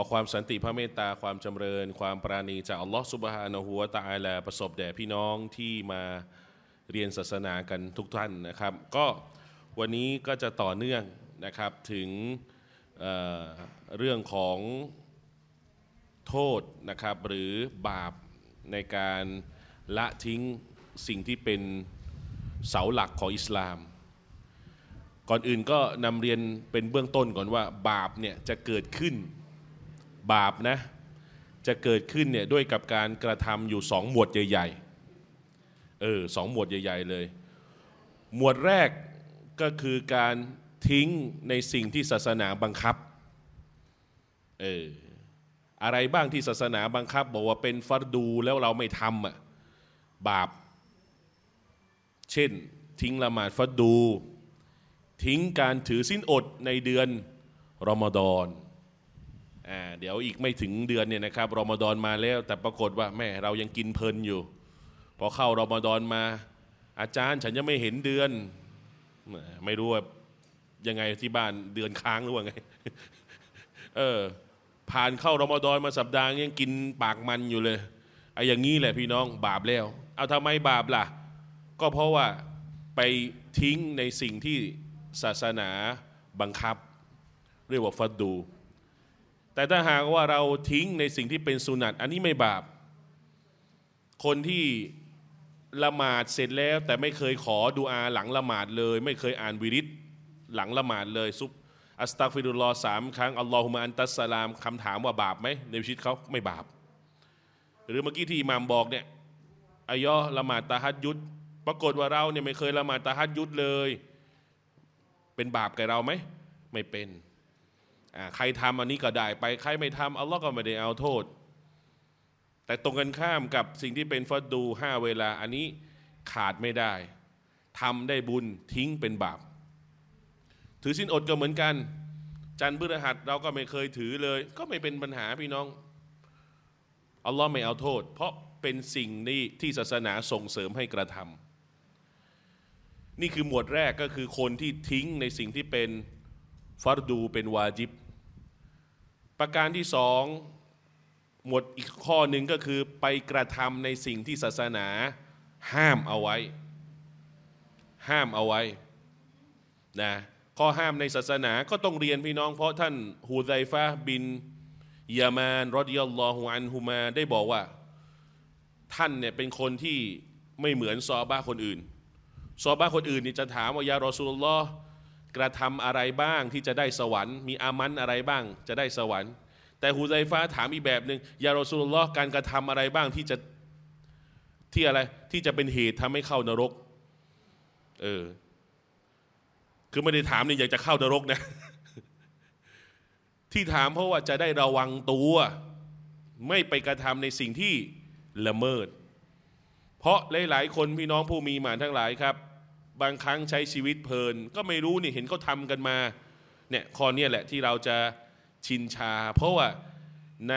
ขอความสันติพระเมตตา ความจำเริญ ความปราณีจากอัลลอฮฺสุบฮานะฮุวตะอาลาประสบแด่พี่น้องที่มาเรียนศาสนากันทุกท่านนะครับ ก็วันนี้ก็จะต่อเนื่องนะครับ ถึงเเรื่องของโทษนะครับ หรือบาปในการละทิ้งสิ่งที่เป็นเสาหลักของอิสลาม ก่อนอื่นก็นำเรียนเป็นเบื้องต้นก่อนว่า บาปเนี่ยจะเกิดขึ้นบาปนะจะเกิดขึ้นเนี่ยด้วยกับการกระทำอยู่สองหมวดใหญ่ๆเออสองหมวดใหญ่ ๆเลย หมวดแรกก็คือการทิ้งในสิ่งที่ศาสนาบังคับ เอออะไรบ้างที่ศาสนาบังคับ บอกว่าเป็นฟัดดูแล้วเราไม่ทำอ่ะบาป เช่นทิ้งละหมาดฟัดดู ทิ้งการถือสิ้นอดในเดือนรอมฎอน่าเดี๋ยวอีกไม่ถึงเดือนเนี่ยนะครับรอมฎอนมาแล้ว แต่ปรากฏว่า แม่เรายังกินเพลินอยู่พอเข้ารอมฎอนมา อาจารย์ฉันยังไม่เห็นเดือน ไม่รู้ว่ายังไงที่บ้านเดือนค้างหรือว่าไงเออผ่านเข้ารอมฎอนมาสัปดาห์ยังกินปากมันอยู่เลยไอ้อย่างนี้แหละพี่น้องบาปแล้ว เอาทำไมบาปล่ะ ก็เพราะว่าไปทิ้งในสิ่งที่ศาสนาบังคับ เรียกว่าฟัดดูแต่ถ้าหากว่าเราทิ้งในสิ่งที่เป็นสุนัต อันนี้ไม่บาป คนที่ละหมาดเสร็จแล้ว แต่ไม่เคยขอดูอาหลังละหมาดเลย ไม่เคยอ่านวิริตหลังละหมาดเลยซุบ อัสตักฟิรุลลอสามครั้งอัลลอฮุมะอันตัสสลามคำถามว่าบาปไหมในชีวิตเขาไม่บาป หรือเมื่อกี้ที่มามบอกเนี่ยอายอละหมาดตาฮัดยุด ปรากฏว่าเราเนี่ยไม่เคยละหมาดตาฮัดยุดเลย เป็นบาปแก่เราไหมไม่เป็นใครทำอันนี้ก็ได้ไปใครไม่ทำอัลลอฮ์ก็ไม่ได้เอาโทษ แต่ตรงกันข้ามกับสิ่งที่เป็นฟัดดูห้าเวลา อันนี้ขาดไม่ได้ ทำได้บุญทิ้งเป็นบาป ถือสินอดก็เหมือนกันจันทร์พฤหัส เราก็ไม่เคยถือเลย ก็ไม่เป็นปัญหาพี่น้องอัลลอฮ์ไม่เอาโทษ เพราะเป็นสิ่งนี้ที่ศาสนาส่งเสริมให้กระทำ นี่คือหมวดแรกก็คือคนที่ทิ้งในสิ่งที่เป็นฟัดดูเป็นวาจิบประการที่สองหมวดอีกข้อหนึ่งก็คือไปกระทำในสิ่งที่ศาสนาห้ามเอาไว้ห้ามเอาไว้นะข้อห้ามในศาสนาก็ต้องเรียนพี่น้องเพราะท่านฮูไซฟะบินยามานรอดิยัลลอฮุอันฮุมาได้บอกว่า ท่านเนี่ยเป็นคนที่ไม่เหมือนซอบ้าคนอื่นซอบ้าคนอื่นนี่จะถามว่า ยารอสูลลอฮ์กระทำอะไรบ้างที่จะได้สวรรค์มีอามันอะไรบ้าง จะได้สวรรค์ แต่หูไซฟ้าถามอีกแบบหนึ่งยารสูลลอการกระทำอะไรบ้างที่จะที่อะไร ที่จะเป็นเหตุทำให้เข้านรก เออคือไม่ได้ถามเนี่ยอยากจะเข้านรกนะที่ถามเพราะว่าจะได้ระวังตัว ไม่ไปกระทำในสิ่งที่ละเมิด เพราะหลายๆคนพี่น้องผู้มีหมานทั้งหลายครับบางครั้งใช้ชีวิตเพลินก็ไม่รู้นี่เห็นเขาทากันมาเนี่ยข้อนี้แหละที่เราจะชินชา เพราะว่าใน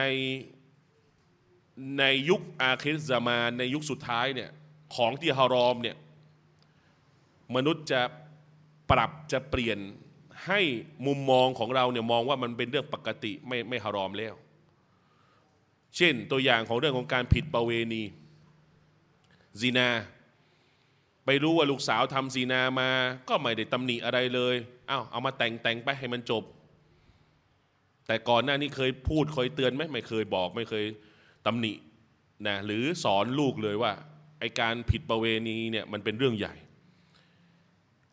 ในยุคอาคิสซามาในยุคสุดท้ายเนี่ยของที่ฮารอมเนี่ยมนุษย์จะปรับจะเปลี่ยนให้มุมมองของเราเนี่ยมองว่ามันเป็นเรื่องปกติไม่ไม่ฮารอมแล้ว เช่นตัวอย่างของเรื่องของการผิดประเวณีซีนาไปรู้ว่าลูกสาวทำซีนามาก็ไม่ได้ตำหนิอะไรเลยเอ้าเอามาแต่งแต่งไปให้มันจบ แต่ก่อนหน้านี้เคยพูดเคยเตือนไหมไม่เคยบอกไม่เคยตำหนินะหรือสอนลูกเลยว่า ไอการผิดประเวณีเนี่ยมันเป็นเรื่องใหญ่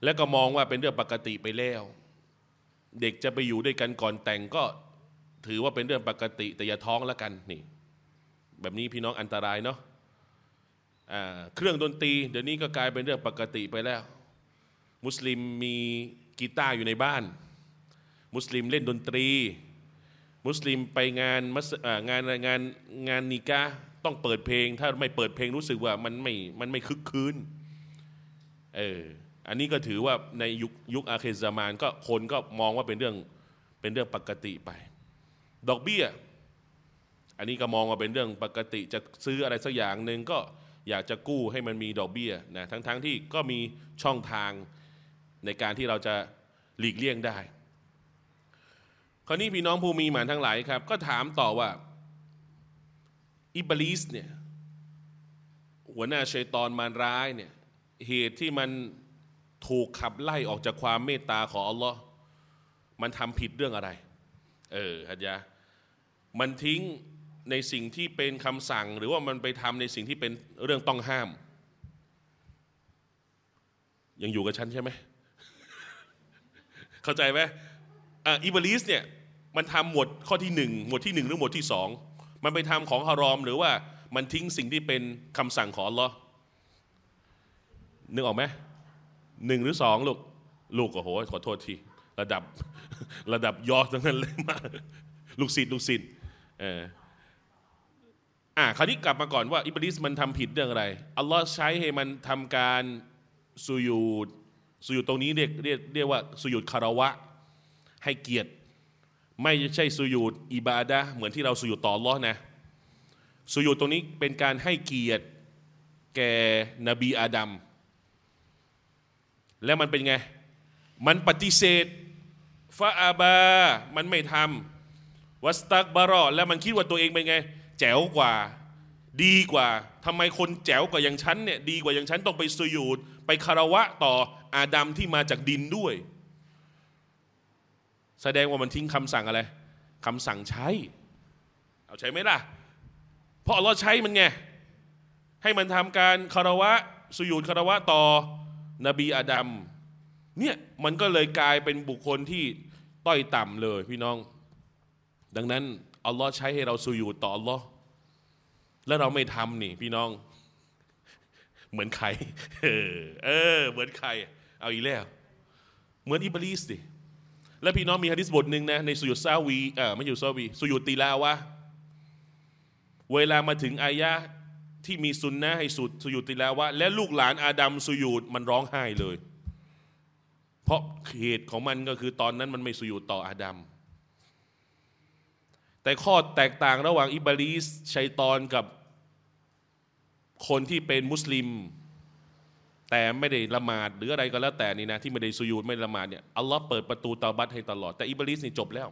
และก็มองว่าเป็นเรื่องปกติไปแล้ว เด็กจะไปอยู่ด้วยกันก่อนแต่งก็ถือว่าเป็นเรื่องปกติแต่อย่าท้องแล้วกันนี่ แบบนี้พี่น้องอันตรายเนาะเครื่องดนตรี เดี๋ยวนี้ก็กลายเป็นเรื่องปกติไปแล้ว มุสลิมมีกีตาร์อยู่ในบ้าน มุสลิมเล่นดนตรี มุสลิมไปงานงานงานงานนิกาต้องเปิดเพลง ถ้าไม่เปิดเพลงรู้สึกว่ามันไม่มันไม่คึกคืนเอออันนี้ก็ถือว่าในยุคยุคอาเคซามานก็คนก็มองว่าเป็นเรื่องเป็นเรื่องปกติไป ดอกเบี้ย อันนี้ก็มองว่าเป็นเรื่องปกติจะซื้ออะไรสักอย่างหนึ่งก็อยากจะกู้ให้มันมีดอกเบี้ยนะทั้งๆทที่ก็มีช่องทางในการที่เราจะหลีกเลี่ยงได้ คราวนี้พี่น้องผู้มีหมานทั้งหลายครับ ก็ถามต่อว่า อิบลิสเนี่ยหัวหน้าชัยตอนมารร้ายเนี่ยเหตุที่มันถูกขับไล่ออกจากความเมตตาของอัลลอฮ์มันทำผิดเรื่องอะไร เออฮัจยะมันทิ้งในสิ่งที่เป็นคำสั่งหรือว่ามันไปทำในสิ่งที่เป็นเรื่องต้องห้าม ยังอยู่กับฉันใช่ไหมเข้าใจไหมอิบลิสเนี่ยมันทำหมวดข้อที่หนึ่งหมวดที่หนึ่งหรือหมวดที่สองมันไปทำของฮารอม หรือว่า มันทิ้งสิ่งที่เป็นคำสั่งของอัลลอฮ์นึกออกไหมหนึ่งหรือสองลูกลูกโอ้โห ขอโทษทีระดับระดับยอดทั้งนั้นเลยมาลูกศิษย์ลูกศิษย์เอออ่าคราวนี้กลับมาก่อนว่าอิบลิสมันทำผิดเรื่องอะไรอัลลอฮ์ใช้ให้มันทำการสุยุดสุยุดตรงนี้เรียกเรียกเรียกว่าสุยุดคารวะให้เกียรติ ไม่ใช่สุยุดอิบาดะเหมือนที่เราสุยุดต่อลอ์นะสุยุดตรงนี้เป็นการให้เกียรติแก่นบีอาดัมแล้วมันเป็นไง มันปฏิเสธฟาอาบา มันไม่ทำวัสตักบารอ แล้วมันคิดว่าตัวเองเป็นไงแจ๋วกว่าดีกว่า ทำไมคนแจ๋วกว่าอย่างฉันเนี่ย ดีกว่าอย่างฉันต้องไปสยูดไปคารวะต่ออาดัมที่มาจากดินด้วย แสดงว่ามันทิ้งคำสั่งอะไรคำสั่งใช้ เอาใช้ไหมล่ะ เพราะเราใช้มันไง ให้มันทำการคารวะสยูดคารวะต่อนบีอาดัม เนี่ย มันก็เลยกลายเป็นบุคคลที่ต้อยต่ำเลยพี่น้อง ดังนั้นอัลลอฮ์ใช้ให้เราสุยูต่ออัลลอฮ์แล้วเราไม่ทำนี่ พี่น้อง เหมือนใคร เออเหมือนใคร เอาอีกแล้ว เหมือนอิบลิสดิ แล้วพี่น้องมีฮะดิษบทหนึ่งนะในสุยุดซาวีเออไม่อยู่ซาวีสุยุดตีลาวะเวลามาถึงอายะที่มีซุนนะให้สุดสุยุดตีลาวะและลูกหลานอาดัมสุยุดมันร้องไห้เลย เพราะเหตุของมันก็คือตอนนั้นมันไม่สุยุดต่ออาดัมแต่ข้อแตกต่างระหว่างอิบลิสชัยตอนกับ คนที่เป็นมุสลิม แต่ไม่ได้ ละหมาด หรืออะไรก็แล้ว แต่นี่นะที่ไม่ได้สุยูดไม่ละหมาดเนี่ยอัลลอฮ์เปิดประตูตาบัตให้ตลอด แต่อิบลิสนี่จบแล้ว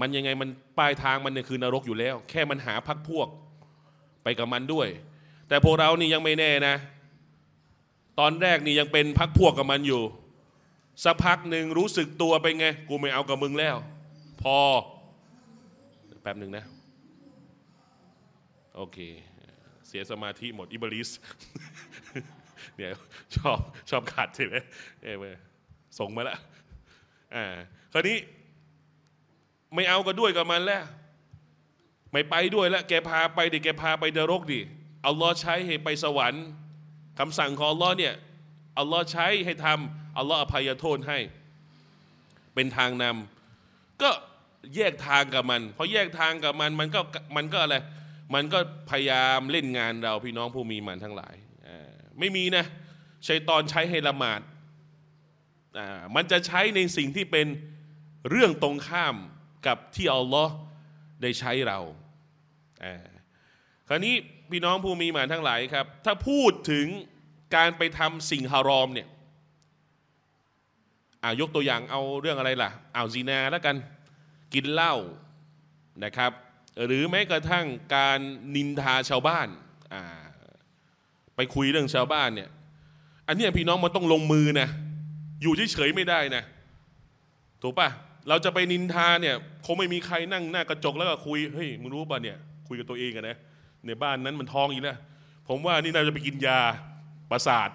มันยังไงมันปลายทางมันเนี่ยคือนรกอยู่แล้ว แค่มันหาพักพวกไปกับมันด้วย แต่พวกเรานี่ยังไม่แน่นะ ตอนแรกนี่ยังเป็นพักพวกกับมันอยู่สักพักหนึ่งรู้สึกตัวไปไง กูไม่เอากับมึงแล้ว พอแป๊บหนึ่งนะ โอเค เสียสมาธิหมดอิบลิสเนี่ยชอบชอบขาดใช่ไหมเออส่งมาละอ่าคราวนี้ไม่เอาก็ด้วยกับมันแล้ว ไม่ไปด้วยแล้วแกพาไปดิ แกพาไปนรกดิอัลลอฮ์ใช้ให้ไปสวรรค์คำสั่งของอัลลอฮ์เนี่ย อัลลอฮ์ใช้ให้ทำอัลลอฮ์อภัยโทษให้ เป็นทางนำก็แยกทางกับมันพอแยกทางกับมันมันก็มันก็อะไรมันก็พยายามเล่นงานเราพี่น้องผู้มีมันทั้งหลายไม่มีนะชัยตอนใช้ให้ละหมาดมันจะใช้ในสิ่งที่เป็นเรื่องตรงข้ามกับที่อัลลอฮ์ได้ใช้เราคราวนี้พี่น้องผู้มีมันทั้งหลายครับ ถ้าพูดถึงการไปทำสิ่งฮารอมเนี่ยยกตัวอย่างเอาเรื่องอะไรล่ะเอาซีนาแล้วกันกินเหล้านะครับ หรือแม้กระทั่งการนินทาชาวบ้าน ไปคุยเรื่องชาวบ้านเนี่ยอันนี้พี่น้องมันต้องลงมือนะอยู่เฉยๆไม่ได้นะถูกปะเราจะไปนินทาเนี่ยคงไม่มีใครนั่งหน้ากระจกแล้วก็คุยเฮ้ยมึงรู้ปะเนี่ยคุยกับตัวเองอะนะในบ้านนั้นมันท้องอีกนะผมว่านี่น่าจะไปกินยาประสาท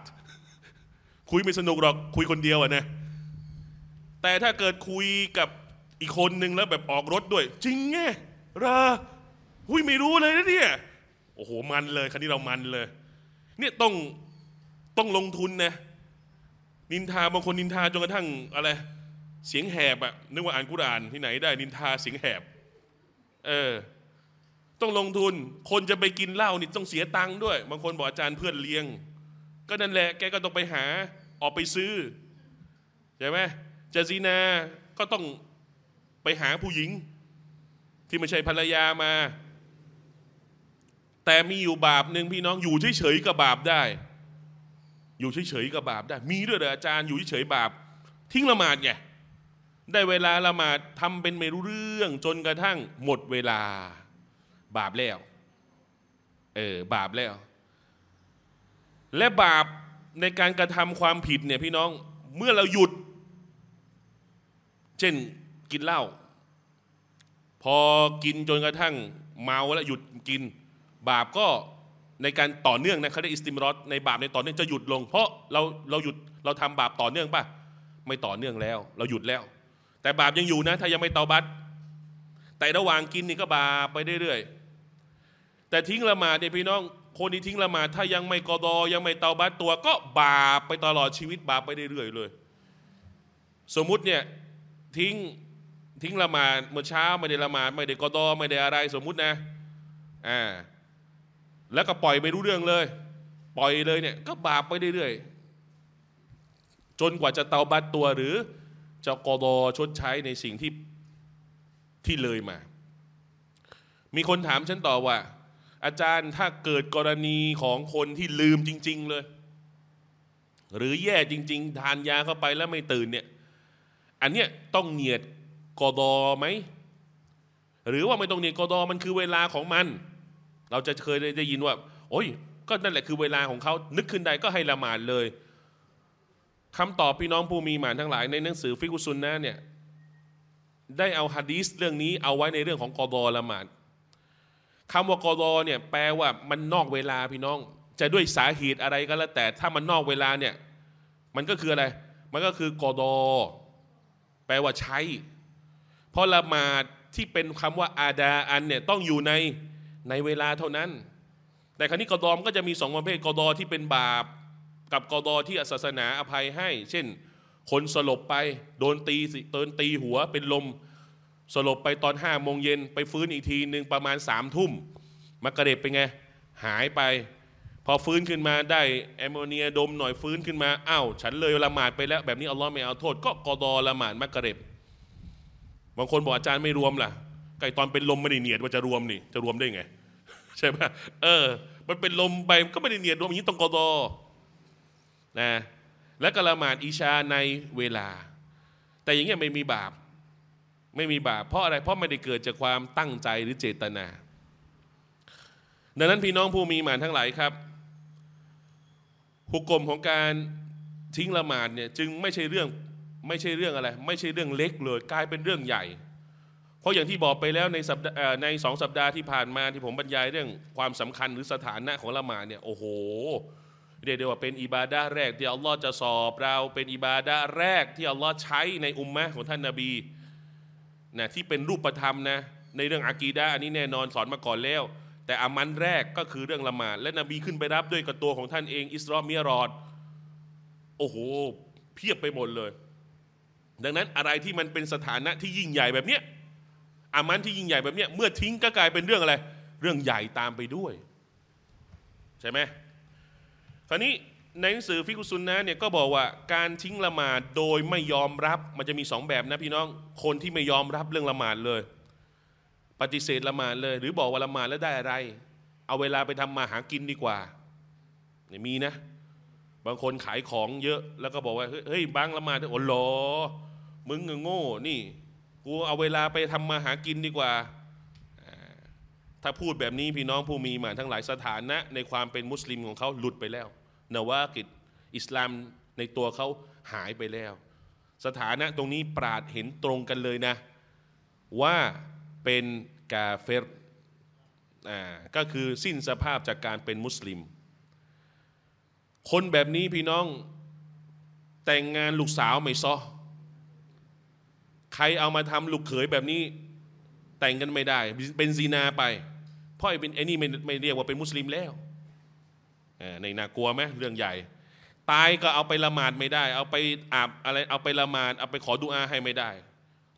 คุยไม่สนุกหรอก คุยคนเดียวอะนะแต่ถ้าเกิดคุยกับอีกคนนึงแล้วแบบออกรถด้วย จริงไงราหุ้ยไม่รู้เลยนะเนี่ยโอ้โห มันเลยคันนี้เรามันเลย เนี่ยต้องต้องลงทุนนะนินทาบางคนนินทาจนกระทั่งอะไรเสียงแหบอะนึกว่าอ่านกุราน ที่ไหนได้นินทาเสียงแหบเออต้องลงทุน คนจะไปกินเหล้านี่ต้องเสียตังค์ด้วยบางคนบอกอาจารย์เพื่อนเลี้ยง ก็นั่นแหละแกก็ต้องไปหา ออกไปซื้อใช่ไหมจะซีนาก็ต้องไปหาผู้หญิงที่ไม่ใช่ภรรยามาแต่มีอยู่บาปหนึ่งพี่น้อง อยู่เฉยๆกับบาปได้ อยู่เฉยๆกับบาปได้มีด้วยเหรออาจารย์อยู่เฉยๆบาปทิ้งละหมาดไงได้เวลาละหมาดทำเป็นไม่รู้เรื่องจนกระทั่งหมดเวลาบาปแล้ว เออบาปแล้ว และบาปในการกระทำความผิดเนี่ย พี่น้องเมื่อเราหยุด เช่นกินเหล้าพอกินจนกระทั่ง เมาแล้วหยุดกิน บาปก็ในการต่อเนื่องนะเขาไร้อิสติมรอในบาปในต่อเนื่องจะหยุดลง เพราะเราเราหยุดเราทำบาปต่อเนื่องป่ะไม่ต่อเนื่องแล้ว เราหยุดแล้ว แต่บาปยังอยู่นะถ้ายังไม่เตาบัตแต่ระหว่างกินนี่ก็บาปไปเรื่อยๆแต่ทิ้งละหมาดเนี่ยพี่น้อง คนที่ทิ้งละหมาดถ้ายังไม่กอดอยังไม่เตาบัตตัวก็บาปไปตลอดชีวิตบาปไปเรื่อยๆเลย สมมุติเนี่ยทิ้งทิ้ง ละหมาดเมื่อเช้าไม่ได้ละหมาดไม่ได้กอดอไม่ได้อะไรสมมุตินะอ่าแล้วก็ปล่อยไม่รู้เรื่องเลย ปล่อยเลยเนี่ย ก็บาปไปเรื่อยๆจนกว่าจะเตาบัตตัวหรือ จะกอดอชดใช้ในสิ่งที่ที่เลยมา มีคนถามฉันต่อว่า อาจารย์ถ้าเกิดกรณีของคนที่ลืมจริงๆเลย หรือแย่จริง ๆ ทานยาเข้าไปแล้วไม่ตื่นเนี่ย อันเนี้ยต้องเนียดกอดอไหมหรือว่าไม่ต้องเนียนกอดอมันคือเวลาของมัน เราจะเคยได้ยินว่าโอ้ยก็นั่นแหละคือเวลาของเขานึกขึ้นใดก็ให้ละหมาดเลย คำตอบพี่น้องผู้มีหมานทั้งหลายในหนังสือฟิกุซุนนะเนี่ยได้เอาฮะดีสเรื่องนี้เอาไว้ในเรื่องของกอดอละหมาดคำว่ากอดอเนี่ยแปลว่ามันนอกเวลาพี่น้อง จะด้วยสาเหตุอะไรก็แล้วแต่ถ้ามันนอกเวลาเนี่ยมันก็คืออะไร มันก็คือกอดอแปลว่าใช้พราะละหมาดที่เป็นคำว่าอาดาอันเนี่ยต้องอยู่ในในเวลาเท่านั้น แต่ครั้นี้กอดอมก็จะมีสองประเภทกอดอที่เป็นบาป กับกอดอที่ศาสนาอภัยให้ เช่นคนสลบไปโดนตีเตินตีหัวเป็นลม สลบไปตอนห้าโมงเย็นไปฟื้นอีกทีหนึ่งประมาณสามทุ่มมากระเด็บเป็นไง หายไป พอฟื้นขึ้นมาได้ แอมโมเนียดมหน่อยฟื้นขึ้นมาอ้าวฉันเลยละหมาดไปแล้วแบบนี้อัลลอฮ์ไม่เอาโทษ ก็กอดอละหมาดมากระเด็บบางคนบอกอาจารย์ไม่รวมล่ะไก่ตอนเป็นลมไม่ได้เนียดว่าจะรวมนี่ จะรวมได้ไงใช่ไหมเออ มันเป็นลมไปก็ไม่ได้เนียดรวมอย่างนี้ต้องกอดอนะและกละหมาดอิชาในเวลา แต่อย่างเงี้ยไม่มีบาป ไม่มีบาปเพราะอะไรเพราะไม่ได้เกิดจากความตั้งใจหรือเจตนา ดังนั้นพี่น้องผู้มีหมานทั้งหลายครับหุกกลมของการทิ้งละหมาดเนี่ยจึงไม่ใช่เรื่องไม่ใช่เรื่องอะไร ไม่ใช่เรื่องเล็กเลยกลายเป็นเรื่องใหญ่ เพราะอย่างที่บอกไปแล้วในสในสองสัปดาห์ที่ผ่านมาที่ผมบรรยายเรื่องความสำคัญหรือสถานะของละหมาดเนี่ยโอ้โหเรียกได้ว่าเป็นอิบาดาแรกที่อัลลอฮ์จะสอบเราเป็นอิบาดาแรก ที่อัลลอฮ์ใช้ในอุมมะของท่านนาบีนะที่เป็นรูปธรรมนะ ในเรื่องอากีดะอันนี้แน่นอนสอนมาก่อนแล้ว แต่อามันแรกก็คือเรื่องละหมาดและนบีขึ้นไปรับด้วยกับตัวของท่านเองอิสรอมีรอดโอ้โหเพียบไปหมดเลยดังนั้นอะไรที่มันเป็นสถานะที่ยิ่งใหญ่แบบเนี้ยอามันที่ยิ่งใหญ่แบบเนี้ยเมื่อทิ้งก็กลายเป็นเรื่องอะไร เรื่องใหญ่ตามไปด้วย ใช่ไหมคราวนี้ในหนังสือฟิกุซุนนะเนี่ยก็บอกว่าการทิ้งละหมาดโดยไม่ยอมรับมันจะมีสองแบบนะพี่น้องคนที่ไม่ยอมรับเรื่องละหมาดเลย ปฏิเสธละหมาดเลย หรือบอกว่าละหมาดแล้วได้อะไรเอาเวลาไปทำมาหากินดีกว่าเนี่ยมีนะ บางคนขายของเยอะแล้วก็บอกว่าเฮ้ยบางละหมาดโอ้โหมึงโง่ นี่ กูเอาเวลาไปทำมาหากินดีกว่า ถ้าพูดแบบนี้พี่น้องผู้มีมาทั้งหลายสถานะในความเป็นมุสลิมของเขาหลุดไปแล้ว นวากิจอิสลามในตัวเขาหายไปแล้ว สถานะตรงนี้ปราดเห็นตรงกันเลยนะ ว่าเป็นกาเฟรก็คือสิ้นสภาพจากการเป็นมุสลิม คนแบบนี้พี่น้องแต่งงานลูกสาวไม่ซ้อใครเอามาทำลูกเขยแบบนี้แต่งกันไม่ได้เป็นซีนาไปเพราะไอ้เป็นไอ้นี่ไม่ไม่เรียกว่าเป็นมุสลิมแล้วในน่ากลัวไหมเรื่องใหญ่ตายก็เอาไปละหมาดไม่ได้เอาไปอาบอะไรเอาไปละหมาดเอาไปขอดุอาให้ไม่ได้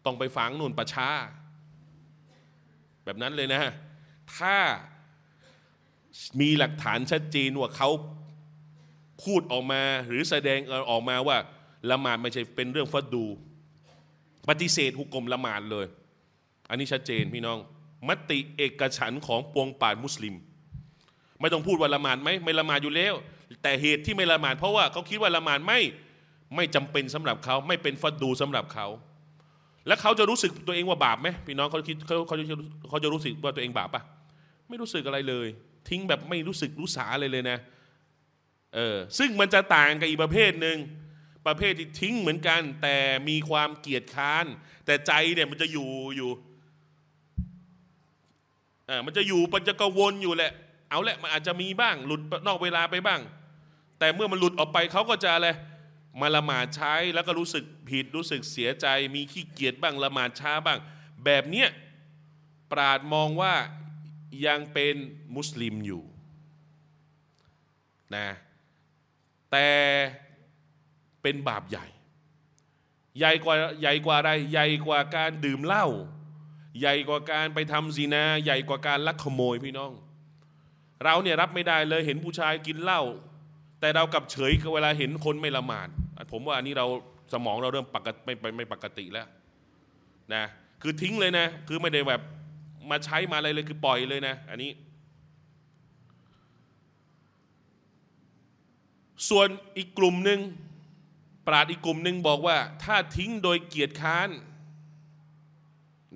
ต้องไปฝังนุ่นประชา แบบนั้นเลยนะถ้ามีหลักฐานชัดเจนว่าเขาพูดออกมาหรือแสดงออกมาว่าละหมาดไม่ใช่เป็นเรื่องฟัดดูปฏิเสธหุกกลมละหมาดเลย อันนี้ชัดเจนพี่น้อง มติเอกฉันของปวงป่านมุสลิม ไม่ต้องพูดว่าละหมาดไหมไม่ละหมาดอยู่แล้ว แต่เหตุที่ไม่ละหมาดเพราะว่าเขาคิดว่าละหมาดไม่ ไม่จำเป็นสำหรับเขาไม่เป็นฟัดดูสำหรับเขาแล้วเขาจะรู้สึกตัวเองว่าบาปไหมพี่น้องเขาคิดเขาเขาจะเขาจะรู้สึกว่าตัวเองบาปปะไม่รู้สึกอะไรเลย ทิ้งแบบไม่รู้สึกรู้สาเลยเลยนะเออซึ่งมันจะต่างกับอีกประเภทหนึ่งประเภทที่ทิ้งเหมือนกัน แต่มีความเกียดค้าน แต่ใจเนี่ยมันจะอยู่อยู่อ่ามันจะอยู่มันจะกังวลอยู่แหละ เอาแหละมันอาจจะมีบ้างหลุดนอกเวลาไปบ้าง แต่เมื่อมันหลุดออกไปเขาก็จะอะไรมาละหมาดใช้แล้วก็รู้สึกผิดรู้สึกเสียใจ มีขี้เกียจบ้างละหมาดช้าบ้าง แบบเนี้ยปราดมองว่ายังเป็นมุสลิมอยู่นะแต่เป็นบาปใหญ่ใหญ่กว่าใหญ่กว่าอะไร ใหญ่กว่าการดื่มเหล้าใหญ่กว่าการไปทำซีนาใหญ่กว่าการลักขโมยพี่น้อง เราเนี่ยรับไม่ได้เลยเห็นผู้ชายกินเหล้าแต่เรากับเฉยเวลาเห็นคนไม่ละหมาดผมว่าอันนี้เราสมองเราเริ่มปกติไม่ไม่ปกติแล้วนะคือทิ้งเลยนะ คือไม่ได้แบบมาใช้มาอะไรเลยคือปล่อยเลยนะ อันนี้ ส่วนอีกกลุ่มหนึ่งปราดอีกกลุ่มหนึ่งบอกว่าถ้าทิ้งโดยเกียรติค้าน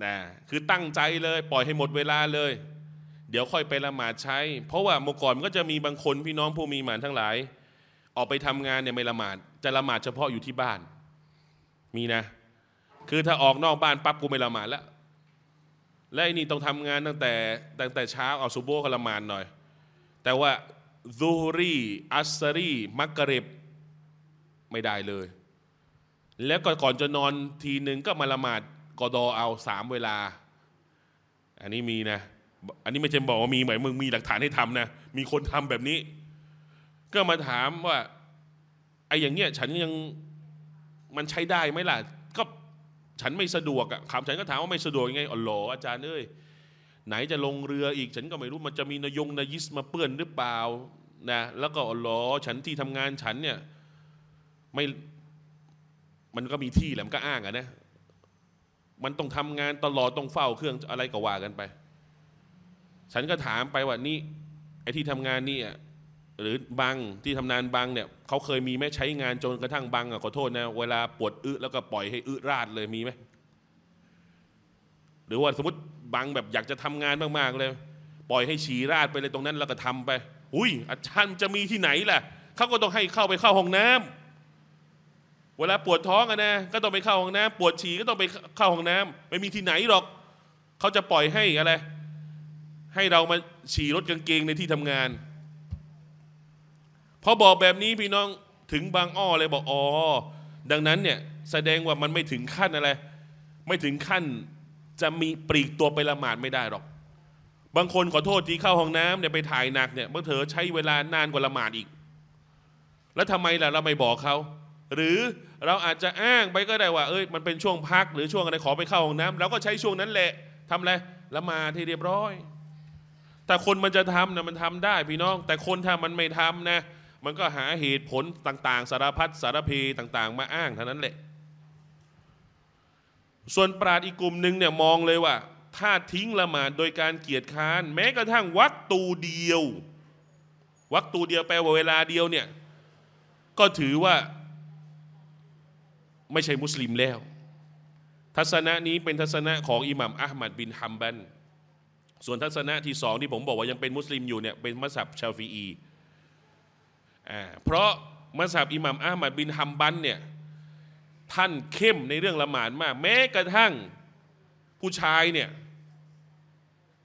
นะคือตั้งใจเลย ปล่อยให้หมดเวลาเลย เดี๋ยวค่อยไปละหมาดใช้ เพราะว่าเมื่อก่อนมันก็จะมีบางคนพี่น้องผู้มีหมานทั้งหลาย ออกไปทำงานเนี่ยไม่ละหมาดจะละหมาด เฉพาะอยู่ที่บ้านมีนะ คือถ้าออกนอกบ้านปั๊บกูไม่ละหมาดแล้ว และไอ้นี่ต้องทำงานตั้งแต่ ตั้งแต่เช้าเอาซูโบก็ละหมาดหน่อย แต่ว่าซูฮรีอัสซรีมักกะริบไม่ได้เลย แล้วกก่อนจะนอนทีหนึ่งก็มาละหมาดกอดอเอาสามเวลา อันนี้มีนะ อันนี้ไม่ใช่บอกว่ามีหมอนมึงมีหลักฐานให้ทำนะ มีคนทำแบบนี้ ก็มาถามว่า ไอ้อย่างเงี้ยฉันยังมันใช้ได้ไหมล่ะ ก็ฉันไม่สะดวกอะคำฉันก็ถามว่าไม่สะดวกยังไงอ๋อหรออาจารย์เอ้ยไหนจะลงเรืออีก ฉันก็ไม่รู้มันจะมีนยงนายิสมาเปื้อนหรือเปล่านะ แล้วก็อ๋อหรอฉันที่ทำงานฉันเนี่ยไม่มันก็มีที่แหละมันก็อ้างอะนะมันต้องทำงานตลอดต้องเฝ้าเครื่องอะไรก็ว่ากันไป ฉันก็ถามไปว่านี่ไอ้ที่ทำงานนี่หรือบางที่ทำนานบางเนี่ยเขาเคยมีไหมใช้งานจนกระทั่งบางอ่ะขอโทษนะ เวลาปวดอึแล้วก็ปล่อยให้อึราดเลยมีไหมหรือว่าสมมติบางแบบอยากจะทำงานมากๆเลย ปล่อยให้ฉี่ราดไปเลยตรงนั้น แล้วก็ทำไปอุ้ยอาจารย์จะมีที่ไหนล่ะเขาก็ต้องให้เข้าไปเข้าห้องน้ำเวลาปวดท้องอะนะก็ต้องไปเข้าห้องน้ำปวดฉี่ก็ต้องไปเข้าห้องน้ำไม่มีที่ไหนหรอกเขาจะปล่อยให้อะไรให้เรามาฉี่รถกางเกงในที่ทำงานพอบอกแบบนี้พี่น้องถึงบางอ้อเลยบอกอ๋อดังนั้นเนี่ย แสดงว่ามันไม่ถึงขั้นอะไรไม่ถึงขั้นจะมีปลีกตัวไปละหมาดไม่ได้หรอกบางคนขอโทษที่เข้าห้องน้ำเนี่ยไปถ่ายหนักเนี่ยบางเถอใช้เวลานานกว่าละหมาดอีก แล้วทำไมล่ะ เราไม่บอกเขาหรือเราอาจจะอ้างไปก็ได้ว่าเอ้ย มันเป็นช่วงพัก หรือช่วงอะไรขอไปเข้าห้องน้ำเราก็ใช้ช่วงนั้นแหละทำอะไรละมาที่เรียบร้อย แต่คนมันจะทำนะมันทำได้พี่น้อง แต่คน ถ้ามันไม่ทำนะ มันก็หาเหตุผลต่างๆ สารพัดสารพีต่าง ๆ มาอ้างเท่านั้นแหละ ส่วนปราดอีกกลุ่มหนึ่งเนี่ยมองเลยว่า ถ้าทิ้งละหมาดโดยการเกียจค้าน แม้กระทั่งวักตูเดียววักตูเดียวแปลว่าเวลาเดียวเนี่ยก็ถือว่าไม่ใช่มุสลิมแล้ว ทัศนะนี้เป็นทัศนะ ของอิหม่ามอัลมัดบินฮัมบันส่วนทัศนะที่สองที่ผมบอกว่ายังเป็นมุสลิมอยู่เนี่ยเป็นมัสยิดชาฟีอีอ่าเพราะมัสยิดอิหม่ามอัลมัดบินฮัมบันเนี่ยท่านเข้มในเรื่องละหมาดมาก แม้กระทั่งผู้ชายเนี่ย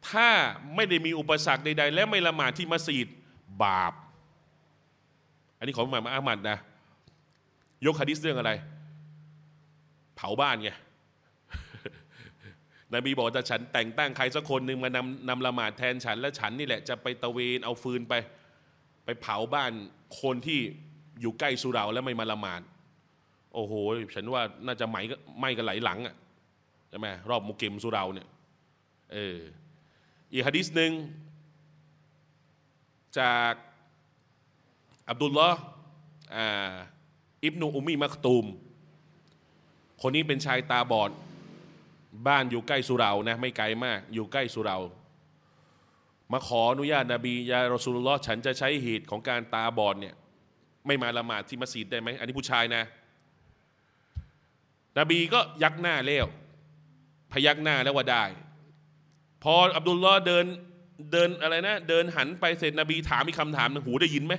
ถ้าไม่ได้มีอุปสรรคใดๆ และไม่ละหมาดที่มัสยิดบาปอันนี้ของอิหมามมาอามัดนะยกขะดิษเรื่องอะไรเผาบ้านไงนบีบอกจะฉันแต่งตั้งใครสักคนหนึ่งมานำนำละหมาดแทนฉัน และฉันนี่แหละ จะไปตะเวนเอาฟืนไป ไปเผาบ้านคนที่อยู่ใกล้สุรา แล้วไม่มาละหมาดโอ้โห ฉันว่าน่าจะไหมไหมกันหลายหลังอ่ะใช่ไหมรอบมุกิมสุราเนี่ยเอออีกฮะดิษหนึ่งจากอับดุลลอฮ์อิบนุอุมีมักตูมคนนี้เป็นชายตาบอด บ้านอยู่ใกล้สุเรานะไม่ไกลมาก อยู่ใกล้สุเรามาขออนุญาตนบียารอสูลุลลอฮ์ฉันจะใช้เหตุของการตาบอดเนี่ยไม่มาละหมาดที่มัสยิดได้ไหมอันนี้ผู้ชายนะ นบีก็ยักหน้าเลี้ยวพยักหน้าแล้วว่าได้ พออับดุลลอฮ์เดินเดินอะไรนะ เดินหันไปเสร็จนบีถามมีคำถามหนึ่งหูได้ยินไหม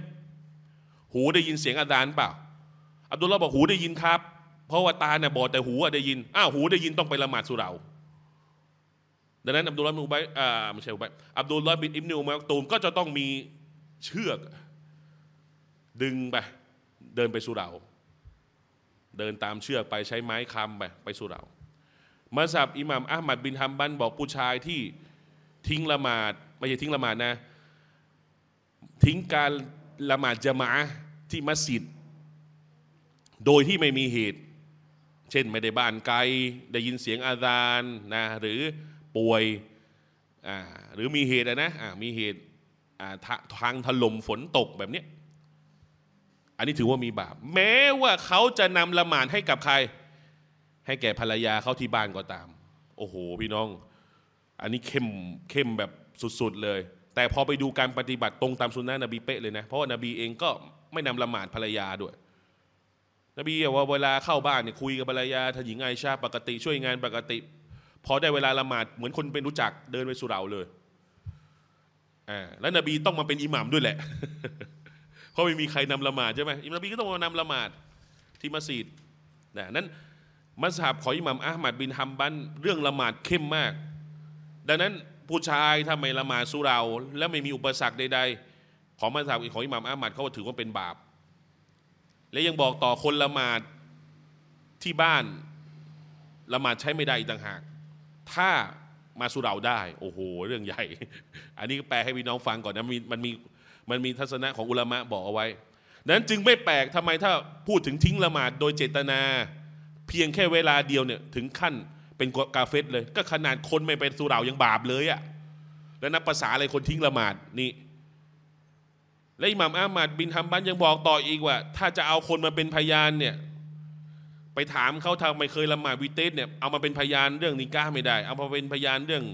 หูได้ยินเสียงอาจารย์เปล่าอับดุลลอฮ์บอกหูได้ยินครับเพราะว่าตาเนี่ยบอดแต่หูได้ยิน อ้าวหูได้ยินต้องไปละหมาดสุเราดังนั้นอับดุลลอฮ์บินอุบัยอ่าไม่ใช่อุบัยอับดุลลอฮ์บินอิบนุอุมัยตูมก็จะต้องมีเชือกดึงไปเดินไปสุเราเดินตามเชือกไปใช้ไม้ค้ำไปไปสุเรามาสับอิหม่ามอัหมัดบินฮัมบันบอกผู้ชายที่ทิ้งละหมาดไม่ใช่ทิ้งละหมาดนะทิ้งการละหมาดจะมาที่มัสยิดโดยที่ไม่มีเหตุเช่นไม่ได้บ้านไกลได้ยินเสียงอาจารย์นะหรือป่วย หรือมีเหตุนะ มีเหตุทางถล่มฝนตกแบบนี้ อันนี้ถือว่ามีบาปแม้ว่าเขาจะนำละหมาดให้กับใคร ให้แก่ภรรยาเขาที่บ้านก็ตาม โอ้โหพี่น้อง อันนี้เข้มเข้มแบบสุดๆเลย แต่พอไปดูการปฏิบัติตรงตามสุนนะนบีเป๊ะเลยนะเพราะว่านาบีเองก็ไม่นำละหมาดภรรยาด้วยนบีว่าเวลาเข้าบ้านเนี่ยคุยกับภรรยาทาหญิงไอชา ปกติช่วยงานปกติพอได้เวลาละหมาดเหมือนคนเป็นรู้จักเดินไปสุราเลยอ่าแล้วนบีต้องมาเป็นอิหมัมด้วยแหละเพราะไม่มีใครนำละหมาดใช่ไหมอิมนบีก็ต้องมานำละหมาดที่มัสยิดนะนั้นมัสฮับของอิหมัมอาหมัดบินฮัมบันเรื่องละหมาดเข้มมาก ดังนั้นผู้ชายถ้าไม่ละหมาดสุราและไม่มีอุปสรรคใดๆของมัสฮับของอิหมัมอาหมัดเขาถือว่าเป็นบาปและยังบอกต่อคนละหมาดที่บ้านละหมาดใช้ไม่ได้อีกต่างหาก ถ้ามาสุเราได้ โอ้โห เรื่องใหญ่ อันนี้แปลให้พี่น้องฟังก่อนนะมันมันมีมันมีทัศนะของอุลามะบอกเอาไว้นั้น จึงไม่แปลกทำไมถ้าพูดถึงทิ้งละหมาดโดยเจตนา เพียงแค่เวลาเดียวเนี่ยถึงขั้นเป็นกาเฟสเลย ก็ขนาดคนไม่ไปสุเรายังบาปเลยอะแล้วนับภาษาอะไรคนทิ้งละหมาดนี่และอิหม่ามอามัดบินฮัมบันยังบอกต่ออีกว่า ถ้าจะเอาคนมาเป็นพยานเนี่ยไปถามเขาทำไมเคยละหมาดวิเตสเนี่ยเอามาเป็นพยานเรื่องนิก้าไม่ได้ เอามาเป็นพยานเรื่อง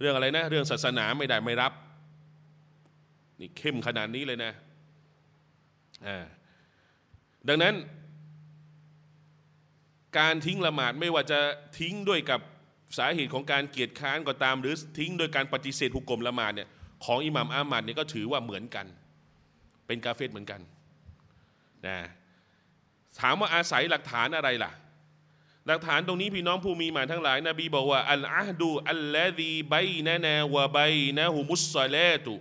เรื่องอะไรนะเรื่องศาสนาไม่ได้ไม่รับนี่เข้มขนาดนี้เลยนะอ่าดังนั้นการทิ้งละหมาดไม่ว่าจะทิ้งด้วยกับสาเหตุของการเกียดค้านก็ตาม หรือทิ้งโดยการปฏิเสธหุกกลมละหมาดเนี่ยของอิหม่ามอามัดเนี่ยก็ถือว่าเหมือนกันเป็นกาเฟตเหมือนกันนะถามว่าอาศัยหลักฐานอะไรล่ะ หลักฐานตรงนี้พี่น้องผู้มีมาทั้งหลายนบีบอกว่าอัลอาดูอัลลดีไบนะนาวะไบนะฮุมุสซาเลตุ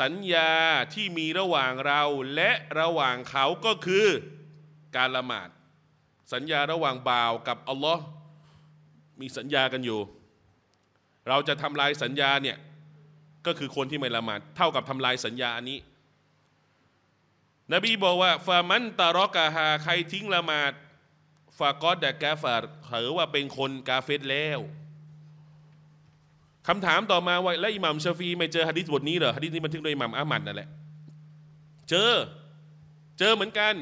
สัญญาที่มีระหว่างเราและระหว่างเขาก็คือการละหมาด สัญญาระหว่างบ่าวกับอัลลอฮ์มีสัญญากันอยู่ เราจะทำลายสัญญาเนี่ยก็คือคนที่ไม่ละหมาด เท่ากับทำลายสัญญาอันนี้นบีบอกว่าฟามันตารอกาฮาใครทิ้งละหมาดฟากอดแดกาฟาถือว่าเป็นคนกาเฟตแล้วคำถามต่อมาว่าและอิหมัมชาฟีไม่เจอฮะดิษบทนี้เหรอฮะดิษนี้บันทึกโดยอิหมัมอามัดนั่นแหละ เจอ เจอเหมือนกัน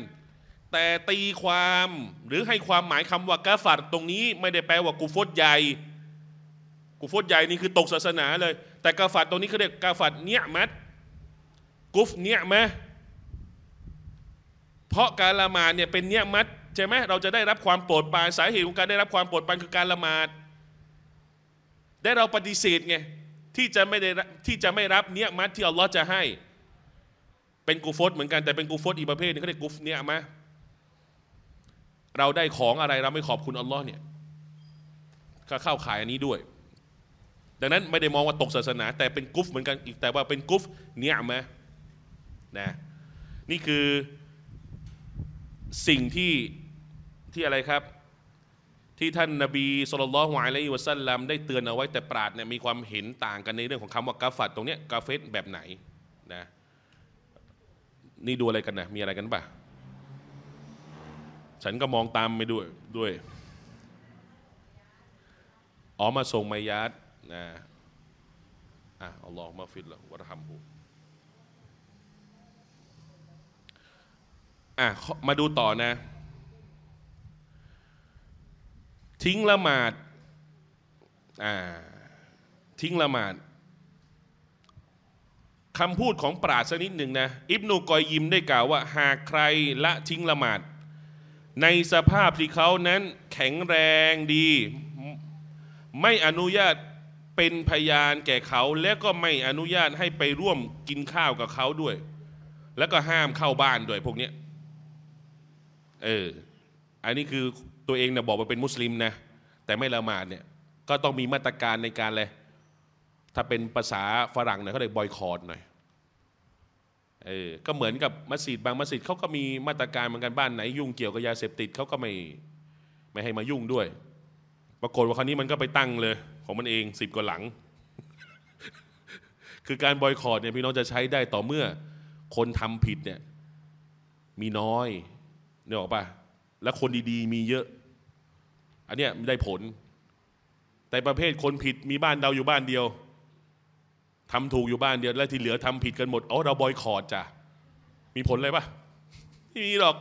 แต่ตีความหรือให้ความหมายคำว่ากาฟัดตรงนี้ไม่ได้แปลว่ากูฟดใหญ่กูฟดใหญ่นี่คือตกศาสนาเลย แต่กาฟัดตรงนี้เขาเรียกกาฟัดเนียมัด กุฟเนียมเพราะการละหมาดเนี่ยเป็นเนียมัดใช่ไหมเราจะได้รับความโปรดปรานสาเหตุของการได้รับความโปรดปรานคือการละหมาดได้เราปฏิเสธไงที่จะไม่ได้ที่จะไม่รับเนียมัดที่อัลลอฮ์จะให้ เป็นกูฟตเหมือนกันแต่เป็นกูฟตอีกประเภทนึงเขาเรียกกูฟเนียมะเราได้ของอะไรเราไม่ขอบคุณอัลลอฮ์เนี่ยก็เข้าขายอันนี้ด้วย ดังนั้นไม่ได้มองว่าตกศาสนา แต่เป็นกุฟเหมือนกัน อีกแต่ว่าเป็นกุฟเนียมะนะนี่คือสิ่งที่ที่อะไรครับ ที่ท่านนบีสุลต่านวายและอิวซัลลัมได้เตือนเอาไว้แต่ปราดเนี่ยมีความเห็นต่างกันในเรื่องของคำว่ากาฟัดตรงเนี้ยกาเฟตแบบไหนนะนี่ดูอะไรกันนะมีอะไรกันปะฉันก็มองตามไปด้วยด้วย อ๋อมาส่งมายาดนะอ่ะอัลลอฮมาฟิลละวะรหัมบุอ่ะมาดูต่อนะ ทิ้งละหมาดอ่า ทิ้งละหมาดคำพูดของปราชนิดหนึ่งนะอิบนุกอยยิมได้กล่าวว่า หากใครละทิ้งละหมาดในสภาพที่เขานั้นแข็งแรงดี ไม่อนุญาตเป็นพยานแก่เขา และก็ไม่อนุญาตให้ไปร่วมกินข้าวกับเขาด้วย แล้วก็ห้ามเข้าบ้านด้วยพวกนี้เออ อันนี้คือตัวเองเนี่ยบอกว่าเป็นมุสลิมนะแต่ไม่ละหมาดเนี่ยก็ต้องมีมาตรการในการเลยถ้าเป็นภาษาฝรั่งเนี่ยเขาเลยบอยคอรดหน่อยเออก็เหมือนกับมัสยิดบางมัสยิดเขาก็มีมาตรการเหมือนกันบ้านไหนยุ่งเกี่ยวกับยาเสพติดเขาก็ไม่ไม่ให้มายุ่งด้วย ปรากฏว่าคราวนี้มันก็ไปตั้งเลย ของมันเองสิบกว่าหลัง คือการบอยคอรดเนี่ยพี่น้องจะใช้ได้ต่อเมื่อ คนทำผิดเนี่ยมีน้อยเนี่ยออกปะแล้วคนดีๆมีเยอะ อันเนี้ยได้ผล แต่ประเภทคนผิดมีบ้านเราอยู่บ้านเดียว ทำถูกอยู่บ้านเดียว และที่เหลือทำผิดกันหมดอ๋อเราบอยคอรดจ้ะมีผลอะไรปะไม่มีหรอก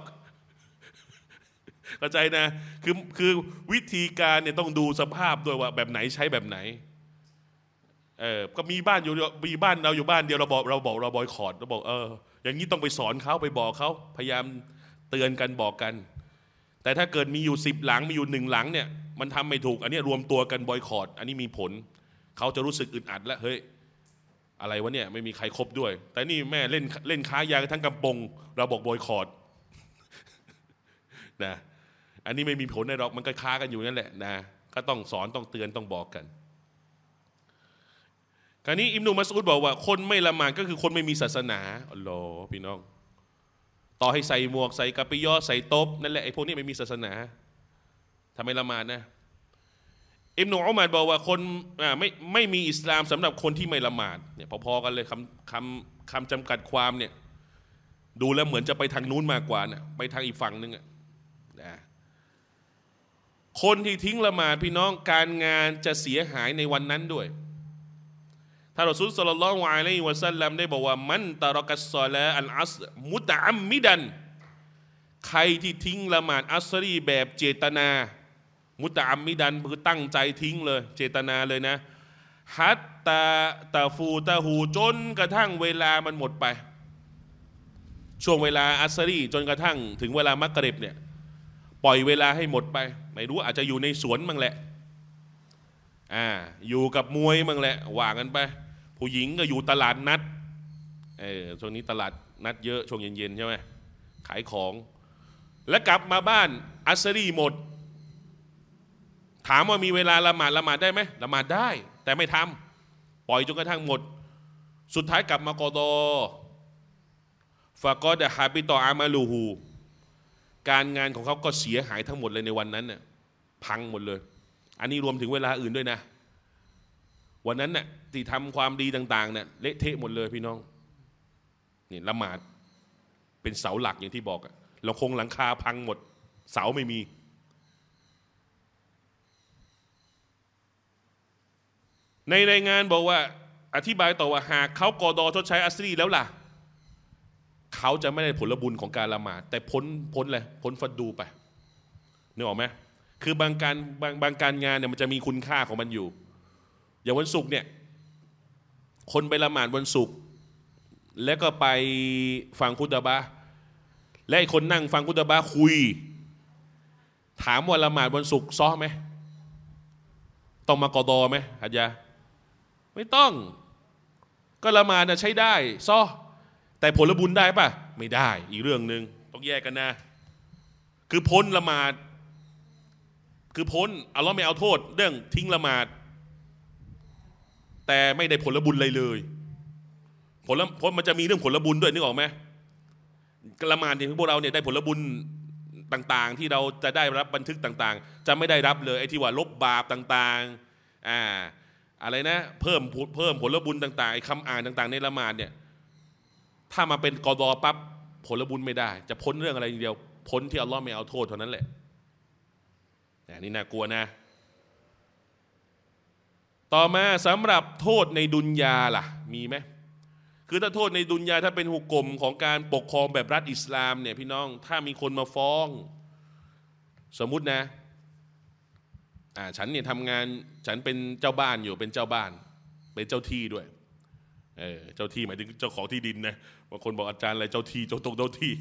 เข้าใจนะ คือคือวิธีการเนี่ยต้องดูสภาพด้วยว่า แบบไหนใช้แบบไหน เออก็มีบ้านอยู่ มีบ้านเราอยู่บ้านเดียวเราบอกเราบอกเราบอยคอร์ดเราบอกเออ อย่างนี้ต้องไปสอนเขาไปบอกเขา พยายามเตือนกันบอกกัน แต่ถ้าเกิดมีอยู่สิบหลังมีอยู่หนึ่งหลัง เนี่ยมันทำไม่ถูก อันนี้รวมตัวกันบอยคอรดอันนี้มีผล เขาจะรู้สึกอึดอัด และเฮ้ยอะไรวะเนี่ยไม่มีใครครบด้วย แต่นี่แม่เล่นเล่นค้ายาทั้งกำปงเราบอกบอยคอรดนะอันนี้ไม่มีผลในหรอกมันก็ค้ากันอยู่นั่นแหละนะก็ต้องสอนต้องเตือนต้องบอกกันคราวนี้ อิมนุมัสอุดบอกว่า คนไม่ละหมาดก็คือคนไม่มีศาสนาอ๋อพี่น้องต่อให้ใส่หมวกใส่กระปิยอใส่ตบ นั่นแหละ ไอ้พวกนี้ไม่มีศาสนาทำไมละมาดนะ อิมนุอุมาดบอกว่าคนไม่ไม่มีอิสลามสำหรับคนที่ไม่ละหมาดเนี่ยพอๆกันเลยคำคำคำจำกัดความเนี่ยดูแล้วเหมือนจะไปทางนู้นมากกว่านะไปทางอีกฝั่งนึงอะนะคนที่ทิ้งละหมาด พี่น้องการงานจะเสียหายในวันนั้นด้วยท่านรอซูลสลลัลลอฮุอะลัยฮิวะซัลลัมได้บอกว่ามันตะรกัสสอลาอัลอัสมุตะอัมมิดัน ใครที่ทิ้งละหมาดอัสรีแบบเจตนา มุตะอัมมิดันคือตั้งใจทิ้งเลย เจตนาเลยนะ ฮัตตาตาฟูตาหูจนกระทั่งเวลามันหมดไป ช่วงเวลาอัสรีจนกระทั่ง ถึงเวลา มักริบเนี่ยปล่อยเวลาให้หมดไปไม่รู้อาจจะอยู่ในสวนมั่งแหละอ่าอยู่กับมวยมั่งแหละว่างกันไปผู้หญิงก็อยู่ตลาดนัด เออช่วงนี้ตลาดนัดเยอะช่วงเย็นๆใช่ไหม ขายของ แล้วกลับมาบ้านอัสรีหมด ถามว่ามีเวลาละหมาดละหมาดได้ไหมละหมาดได้ แต่ไม่ทำ ปล่อยจนกระทั่งหมด สุดท้ายกลับมากอดอฟากอดะฮาบิตออามาลูฮูการงานของเขาก็เสียหายทั้งหมดเลยในวันนั้นเนี่ยพังหมดเลย อันนี้รวมถึงเวลาอื่นด้วยนะวันนั้นน่ะที่ทำความดีต่างๆเนี่ยเละเทะหมดเลยพี่น้อง นี่ละหมาดเป็นเสาหลักอย่างที่บอกอะเราคงหลังคาพังหมด เสาไม่มี ในรายงานบอกว่าอธิบายต่อว่าหากเขากอดอชดใช้อัสรีแล้วล่ะ เขาจะไม่ได้ผลบุญของการละหมาดแต่พ้นพ้นเลยพ้นฟัดดูไปนึกออกไหมคือบางการบางบางการงานเนี่ยมันจะมีคุณค่าของมันอยู่อย่างวันศุกร์เนี่ย คนไปละหมาดวันศุกร์แล้วก็ไปฟังคุตบะและไอ้คนนั่งฟังคุตบะคุย ถามว่าละหมาดวันศุกร์ซ้อมไหมต้องมากอดอไหมอาจารย์ไม่ต้องก็ละหมาดนะใช้ได้ซ้อแต่ผลบุญได้ปะไม่ได้อีกเรื่องหนึ่งต้องแยกกันนะ คือพ้นละหมาดคือพ้นเอาล้อไม่เอาโทษ เรื่อง ทิ้งละหมาดแต่ไม่ได้ผลบุญเลยเลยผลผลมันจะมีเรื่องผลบุญด้วยนึกออกไหมกละมานที่พวกเราเนี่ยได้ผลบุญต่างๆ ที่เราจะได้รับบันทึกต่างๆ จะไม่ได้รับเลยไอ้ที่ว่าลบบาปต่าง ๆอ่าอะไรนะ เพิ่มเพิ่มผลบุญต่างๆไอ้คำอ่านต่าง ๆ ในละมานเนี่ยถ้ามาเป็นกอดอปั๊บผลบุญไม่ได้ จะพ้นเรื่องอะไรอย่างเดียวพ้นที่อัลลอฮ์ไม่เอาโทษเท่านั้นแหละนี่น่ากลัวนะต่อมาสำหรับโทษในดุนยาล่ะมีไหมคือถ้าโทษในดุนยาถ้าเป็นหุกกลมของการปกครองแบบรัฐอิสลามเนี่ยพี่น้องถ้ามีคนมาฟ้อง สมมตินะอ่าฉันเนี่ยทำงานฉันเป็นเจ้าบ้านอยู่เป็นเจ้าบ้าน เป็นเจ้าที่ด้วยเออเจ้าที่หมายถึงเจ้าของที่ดินนะบางคนบอกอาจารย์อะไรเจ้าที่เจ้าตรงเจ้าที่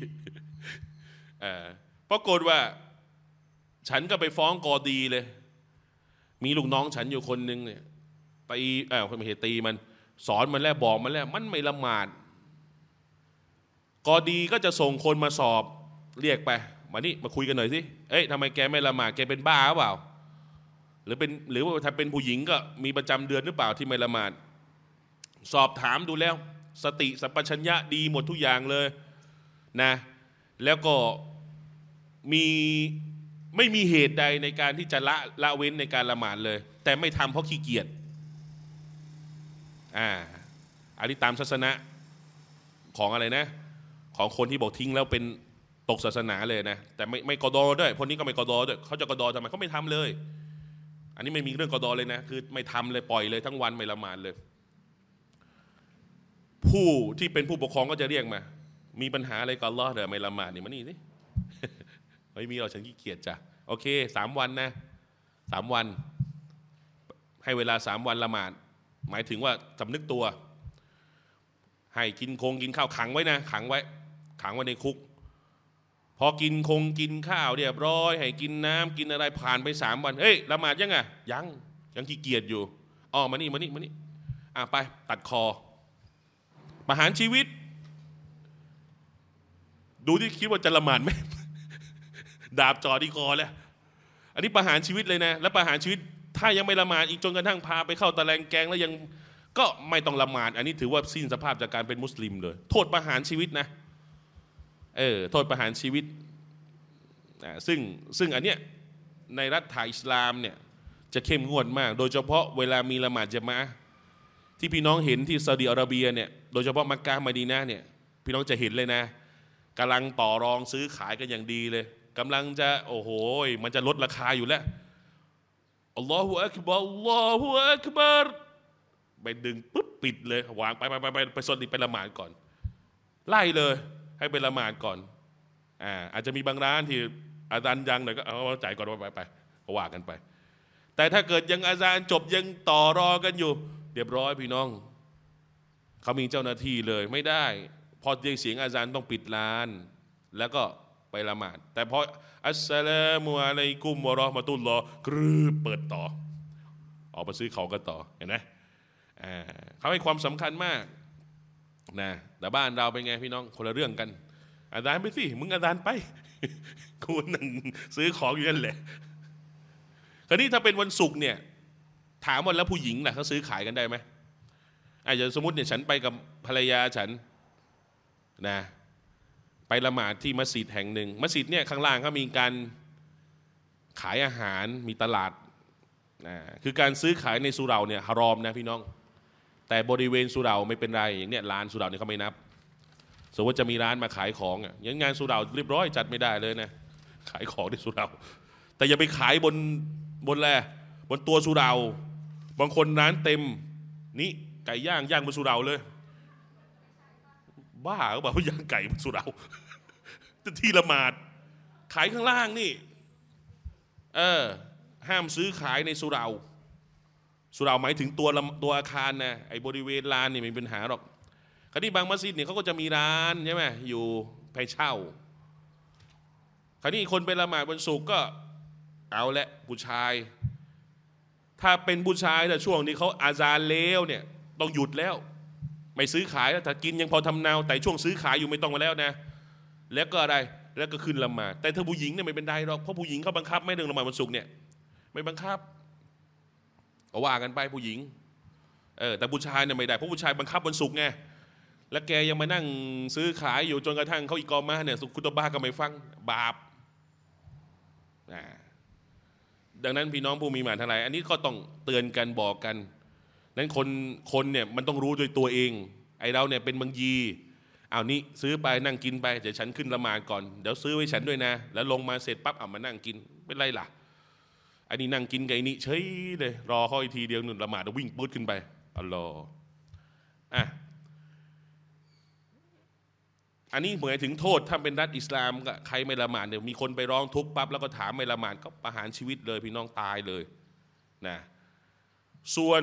เออปรากฏว่าฉันก็ไปฟ้องกอดีเลย มีลูกน้องฉันอยู่คนหนึ่งเนี่ยตีเออนมเหตุตี มัน สอนมันแล้วบอกมันแล้ว มันไม่ละหมาด กอดีก็จะส่งคนมาสอบ เรียกไป มานี่ มาคุยกันหน่อยสิ เอ้ยทำไมแกไม่ละหมาด แกเป็นบ้าหรือเปล่า หรือเป็น หรือว่าถ้าเป็นผู้หญิงก็มีประจำเดือนหรือเปล่าที่ไม่ละหมาด สอบถามดูแล้ว สติสัพพัญญะดีหมดทุกอย่างเลย นะ แล้วก็มีไม่มีเหตุใดในการที่จะละละเว้นในการละหมาดเลย แต่ไม่ทำเพราะขี้เกียจอ่าอันนี้ตามศาสนะของอะไรนะ ของคนที่บอกทิ้งแล้วเป็นตกศาสนาเลยนะ แต่ไม่ไม่กอดอด้วยคนนี้ก็ไม่กอดอด้วยเขาจะกอดอทำไมเขาไม่ทำเลย อันนี้ไม่มีเรื่องกอดอเลยนะ คือไม่ทำเลย ปล่อยเลยทั้งวันไม่ละหมาดเลย ผู้ที่เป็นผู้ปกครองก็จะเรียกมา มีปัญหาอะไรกับลอเดี๋ยวไม่ละหมาดนี่มานี่สิไม่มีเราฉันขี้เกียจจ้ะโอเคสามวันนะสามวัน ให้เวลาสามวันละหมาดหมายถึงว่าสำนึกตัว ให้กินคงกินข้าวขังไว้นะ ขังไว้ ขังไว้ในคุก พอกินคง กินข้าวเรียบร้อย ให้กินน้ำ กินอะไร ผ่านไปสามวัน เฮ้ยละหมาดยังไงยังยังขี้เกียจอยู่อ๋อมานี่มานี่มานี่อ่ะไป ตัดคอประหารชีวิต ดูที่คิดว่าจะละหมาดไหมดาบจอดีคอแล้วอันนี้ประหารชีวิตเลยนะแล้วประหารชีวิตถ้ายังไม่ละหมาดอีกจนกระทั่งพาไปเข้าตะแลงแกงแล้วยังก็ไม่ต้องละหมาดอันนี้ถือว่าสิ้นสภาพจากการเป็นมุสลิมเลย โทษประหารชีวิตนะเออโทษประหารชีวิตซึ่งซึ่งอันเนี้ยในรัฐไทยอิสลามเนี่ยจะเข้มงวดมาก โดยเฉพาะเวลามีละหมาดจะมาที่พี่น้องเห็นที่ซาอุดิอาระเบียเนี่ยโดยเฉพาะมักกะมาดีนาเนี่ยพี่น้องจะเห็นเลยนะกำลังต่อรองซื้อขายกันอย่างดีเลยกำลังจะโอ้โหมันจะลดราคาอยู่แล้วอัลลอฮฺอักบารอัลลอฮฺอักบารไปดึงปุ๊บปิดเลยวางไปไปไปไปไปสวดีไปละหมาดก่อน ไล่เลย ให้ไปละหมาดก่อน อ่าอาจจะมีบางร้านที่อาจารย์ยังหน่อยก็เอาจ่ายก่อนไปไปไปว่ากันไป แต่ถ้าเกิดยังอาจารย์จบยังต่อรอกันอยู่ เรียบร้อยพี่น้องเขามีเจ้าหน้าที่เลยไม่ได้ พอเสียงอาจารย์ต้องปิดร้านแล้วก็ไปละหมาดแต่พออัสสลามุอะลัยกุมวะรอมาตุลลอกรือเปิดต่อออกมาซื้อเขากันต่อเห็นไหมเขาให้ความสำคัญมากนะแต่บ้านเราเป็นไงพี่น้องคนละเรื่องกัน อาจารย์ไปสิ มึงอาจารย์ไปคูณหนึ่งซื้อของอยู่นั่นแหละคราวนี้ถ้าเป็นวันศุกร์เนี่ย ถามว่าแล้วผู้หญิงล่ะเขาซื้อขายกันได้ไหมอาจจะสมมติเนี่ย ฉันไปกับภรรยาฉันนะไปละหมาดที่มัสยิดแห่งหนึ่งมัสยิดเนี่ยข้างล่างก็มีการขายอาหารมีตลาดนะคือการซื้อขายในสุเหร่าเนี่ยฮารอมนะพี่น้อง แต่บริเวณสุเหร่าไม่เป็นไรอย่างเนี้ยร้านสุเหร่าเนี่ยเขาไม่นับสมมติจะมีร้านมาขายของอย่างงานสุเหร่าเรียบร้อยจัดไม่ได้เลยนะขายของในสุเหร่าแต่อย่าไปขายบนบนแล บนตัวสุเหร่าบางคนร้านเต็มนี่ไก่ย่างย่างบนสุเหร่าเลย บ้าเขาบอกว่าย่างไก่บนสุเหร่าที่ละหมาดขายข้างล่างนี่เออห้ามซื้อขายในสุรา สุราหมายถึงตัวตัวอาคารนะไอ้บริเวณลานนี่ไม่เีปัญหาหรอกคราวนี้บางมัสยิดเนี่ยเขาก็จะมีร้านใช่ไหมอยู่ไปเช่า คราวนี้คนไปละหมาดวันศุกร์ก็เอาละผู้ชาย ถ้าเป็นผู้ชายแต่ช่วงนี้เขาอาจารเลวเนี่ยต้องหยุดแล้ว ไม่ซื้อขายแล้วถ้ากินยังพอทำนาแต่ช่วงซื้อขายอยู่ไม่ต้องมาแล้วนะแล้วก็อะไร แล้วก็ขึ้นละหมาดแต่ถ้าผู้หญิงเนี่ยไม่เป็นไรหรอก เพราะผู้หญิงเขาบังคับไม่เรื่องละหมาดวันศุกร์เนี่ยไม่บังคับก็ว่ากันไปผู้หญิง เออแต่ผู้ชายเนี่ยไม่ได้ เพราะผู้ชายบังคับวันศุกร์ไง แล้วแกยังมานั่งซื้อขายอยู่จนกระทั่งเขาอีกอมาเนี่ยสุคุตบ้าก็ไม่ฟังบาป ดังนั้นพี่น้องผู้มีหมาทั้งหลายอันนี้ก็ต้องเตือนกันบอกกันนั้นคนคนเนี่ยมันต้องรู้โดยตัวเอง ไอเราเนี่ยเป็นบางยีเอานี้ซื้อไปนั่งกินไปเดี๋ยวฉันขึ้นละมานก่อน เดี๋ยวซื้อไว้ฉันด้วยนะแล้วลงมาเสร็จปั๊บเอามานั่งกินเป็นไรล่ะ อันนี้นั่งกินไกนี่เฉยเลยรอเขาอีทีเดียวหนึ่งละหมาดแล้ววิ่งปื๊ดขึ้นไปอัลลอฮ์อ่ะอันนี้เหมือนถึงโทษถ้าเป็นรัฐอิสลาม ก็ใครไม่ละหมาดเดี๋ยวมีคนไปร้องทุกข์ปั๊บแล้วก็ถามไม่ละหมาดก็ประหารชีวิตเลยพี่น้องตายเลยนะส่วน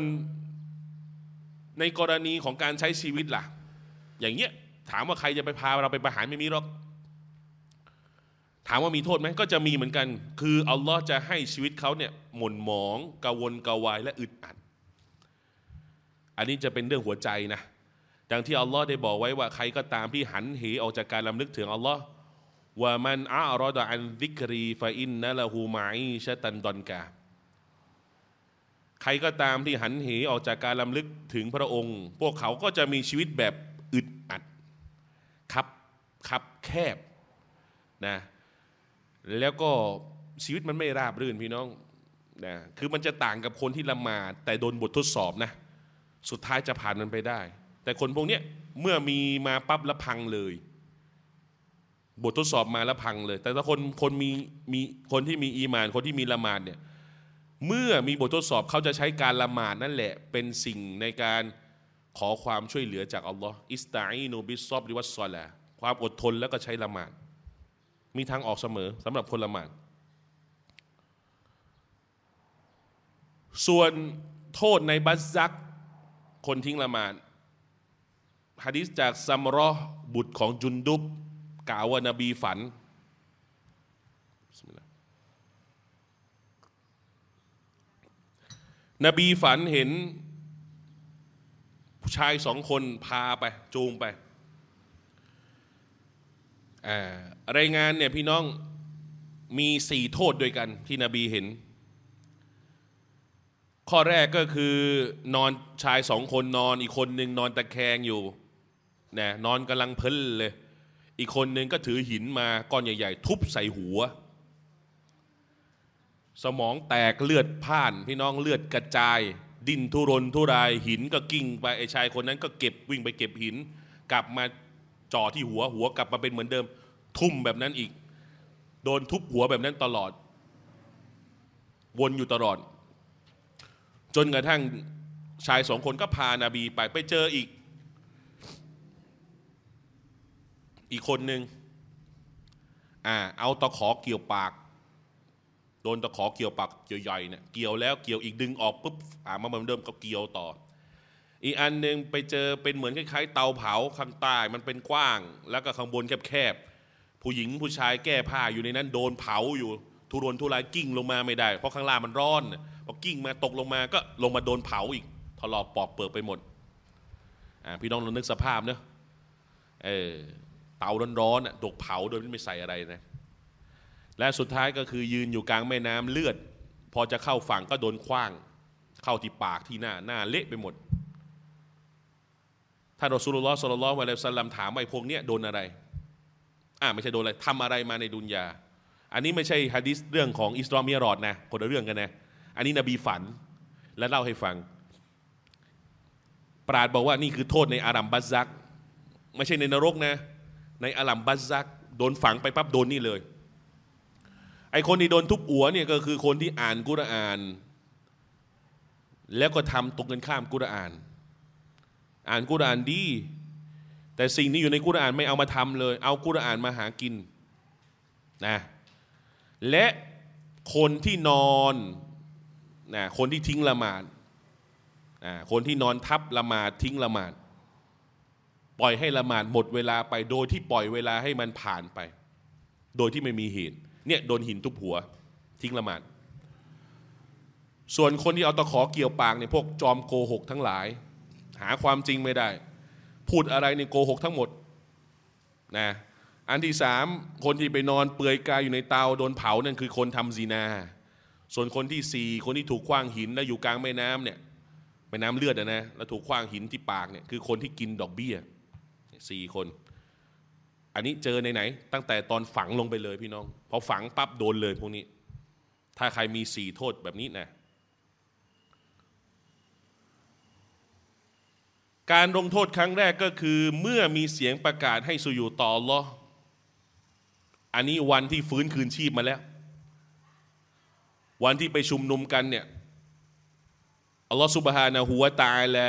ในกรณีของการใช้ชีวิตล่ะ อย่างเงี้ยถามว่าใครจะไปพาเราไปประหารไม่มีหรอก ถามว่ามีโทษไหมก็จะมีเหมือนกัน คือ อัลลอฮ์จะให้ชีวิตเขาเนี่ยหม่นหมองกังวลกังวายและอึดอัด อันนี้จะเป็นเรื่องหัวใจนะ ดังที่อัลลอฮ์ได้บอกไว้ว่าใครก็ตามที่หันเห ออกจากการลำลึกถึงอัลลอฮ์ว่ามันอารอดอันดิกรีฟาอินนะละหูมาอิชะตันดอนกา ใครก็ตามที่หันเหออกจากการลำลึกถึงพระองค์ พวกเขาก็จะมีชีวิตแบบคับคับแคบนะแล้วก็ชีวิตมันไม่ราบรื่นพี่น้องนะคือมันจะต่างกับคนที่ละหมาด แต่โดนบททดสอบนะสุดท้ายจะผ่านมันไปได้ แต่คนพวกนี้เมื่อมีมาปั๊บละพังเลย บททดสอบมาละพังเลย แต่ถ้าคนคนมีมีคนที่มีอีมาน คนที่มีละหมาดเนี่ยเมื่อมีบททดสอบเขาจะใช้การละหมาดนั่นแหละ เป็นสิ่งในการขอความช่วยเหลือจากอัลลอฮ์อิสตาอีนูบิซอบริวัตซอลาความอดทนแล้วก็ใช้ละหมาดมีทางออกเสมอสำหรับคนละหมาดส่วนโทษในบัซซักคนทิ้งละหมาดฮะดิษจากซัมรอบุตรของจุนดุบกล่าวว่านบีฝัน นบีฝันเห็นชายสองคนพาไป จูงไป รายงานเนี่ยพี่น้องมีสี่โทษด้วยกัน ที่นบีเห็น ข้อแรกก็คือนอนชายสองคนนอนอีกคนหนึ่งนอนตะแคงอยู่นะนอนกำลังเพลินเลย อีกคนหนึ่งก็ถือหินมาก้อนใหญ่ๆ ทุบใส่หัว สมองแตกเลือดพ่าน พี่น้องเลือดกระจายดินทุรน ทุราย หินก็กิ่ง ไปไอ้ชายคนนั้นก็เก็บวิ่งไปเก็บหิน กลับมาจ่อที่หัวหัว กลับมาเป็นเหมือนเดิม ทุ่มแบบนั้นอีก โดนทุบ หัวแบบนั้นตลอด วนอยู่ตลอด จน กระทั่งชายสองคนก็พานาบี ไปไปเจออีก อีกคนหนึ่งอ่าเอาตะขอเกี่ยวปากโดนตะขอเกี่ยวปากเกี่ยวใหญ่เนี่ย เกี่ยวแล้วเกี่ยวอีก ดึงออก ปุ๊บ อ่ามาเหมือนเดิมก็เกี่ยวต่อ อีกอันหนึ่งไปเจอเป็นเหมือนคล้ายๆ เตาเผาข้างใต้มันเป็นกว้างแล้วก็ข้างบนแคบๆผู้หญิงผู้ชาย แก้ผ้าอยู่ในนั้น โดนเผาอยู่ทุรนทุรายกิ้งลงมาไม่ได้ เพราะข้างล่างมันร้อนพอกิ้งมาตกลงมาก็ลงมาโดนเผาอีกทลอกปอกเปิดไปหมดอ่าพี่น้องลองนึกสภาพเนอะเออเตาร้อนๆอ่ะถูกเผาโดยไม่ใส่อะไรนะและสุดท้ายก็คือยืนอยู่กลางแม่น้ำเลือด พอจะเข้าฝั่งก็โดนคว้าง เข้าที่ปากที่หน้าหน้าเละไปหมด ท่านรอสูลุลลอฮ์สุลลัลวะลัยสัลลัมถามไอ้พวกเนี้ยโดนอะไรอ่าไม่ใช่โดนอะไรทำอะไรมาในดุนยา อันนี้ไม่ใช่ฮะดิษเรื่องของอิสลามีรอดนะ คนละเรื่องกันนะ อันนี้นบีฝันและเล่าให้ฟัง ปราดบอกว่านี่คือโทษในอารัมบัซซักไม่ใช่ในนรกนะ ในอารัมบัซซักโดนฝังไปปั๊บโดนนี่เลยไอคนที่โดนทุบหัวเนี่ยก็คือคนที่อ่านกุรอาน แล้วก็ทำตรงกันข้ามกุรอานอ่านกุรอานดี แต่สิ่งนี้อยู่ในกุรอานไม่เอามาทำเลย เอากุรอานมาหากินนะและคนที่นอนนะคนที่ทิ้งละหมาดนะคนที่นอนทับละหมาดทิ้งละหมาด ปล่อยให้ละหมาดหมดเวลาไปโดยที่ปล่อยเวลาให้มันผ่านไป โดยที่ไม่มีเหตุเนี่ยโดนหินทุบหัวทิ้งละหมาดส่วนคนที่เอาตะขอเกี่ยวปากในพวกจอมโกหกทั้งหลาย หาความจริงไม่ได้พูดอะไรในโกหกทั้งหมดนะอันที่สามคนที่ไปนอนเปลือยกายอยู่ในเตาโดนเผานั่นคือคนทำซีนา ส่วนคนที่สี่คนที่ถูกคว้างหินแล้วอยู่กลางแม่น้ำเนี่ยแม่น้ำเลือดนะแล้วถูกคว้างหินที่ปากเนี่ยคือคนที่กินดอกเบี้ยสี่คนอันนี้เจอในไหน ตั้งแต่ตอนฝังลงไปเลยพี่น้องพอฝังปั๊บโดนเลยพวกนี้ ถ้าใครมีสี่โทษแบบนี้นะการลงโทษครั้งแรกก็คือ เมื่อมีเสียงประกาศให้สุยูต่อลออันนี้วันที่ฟื้นคืนชีพมาแล้ว วันที่ไปชุมนุมกันเนี่ยอัลลอฮฺสุบฮานะหัวตายแล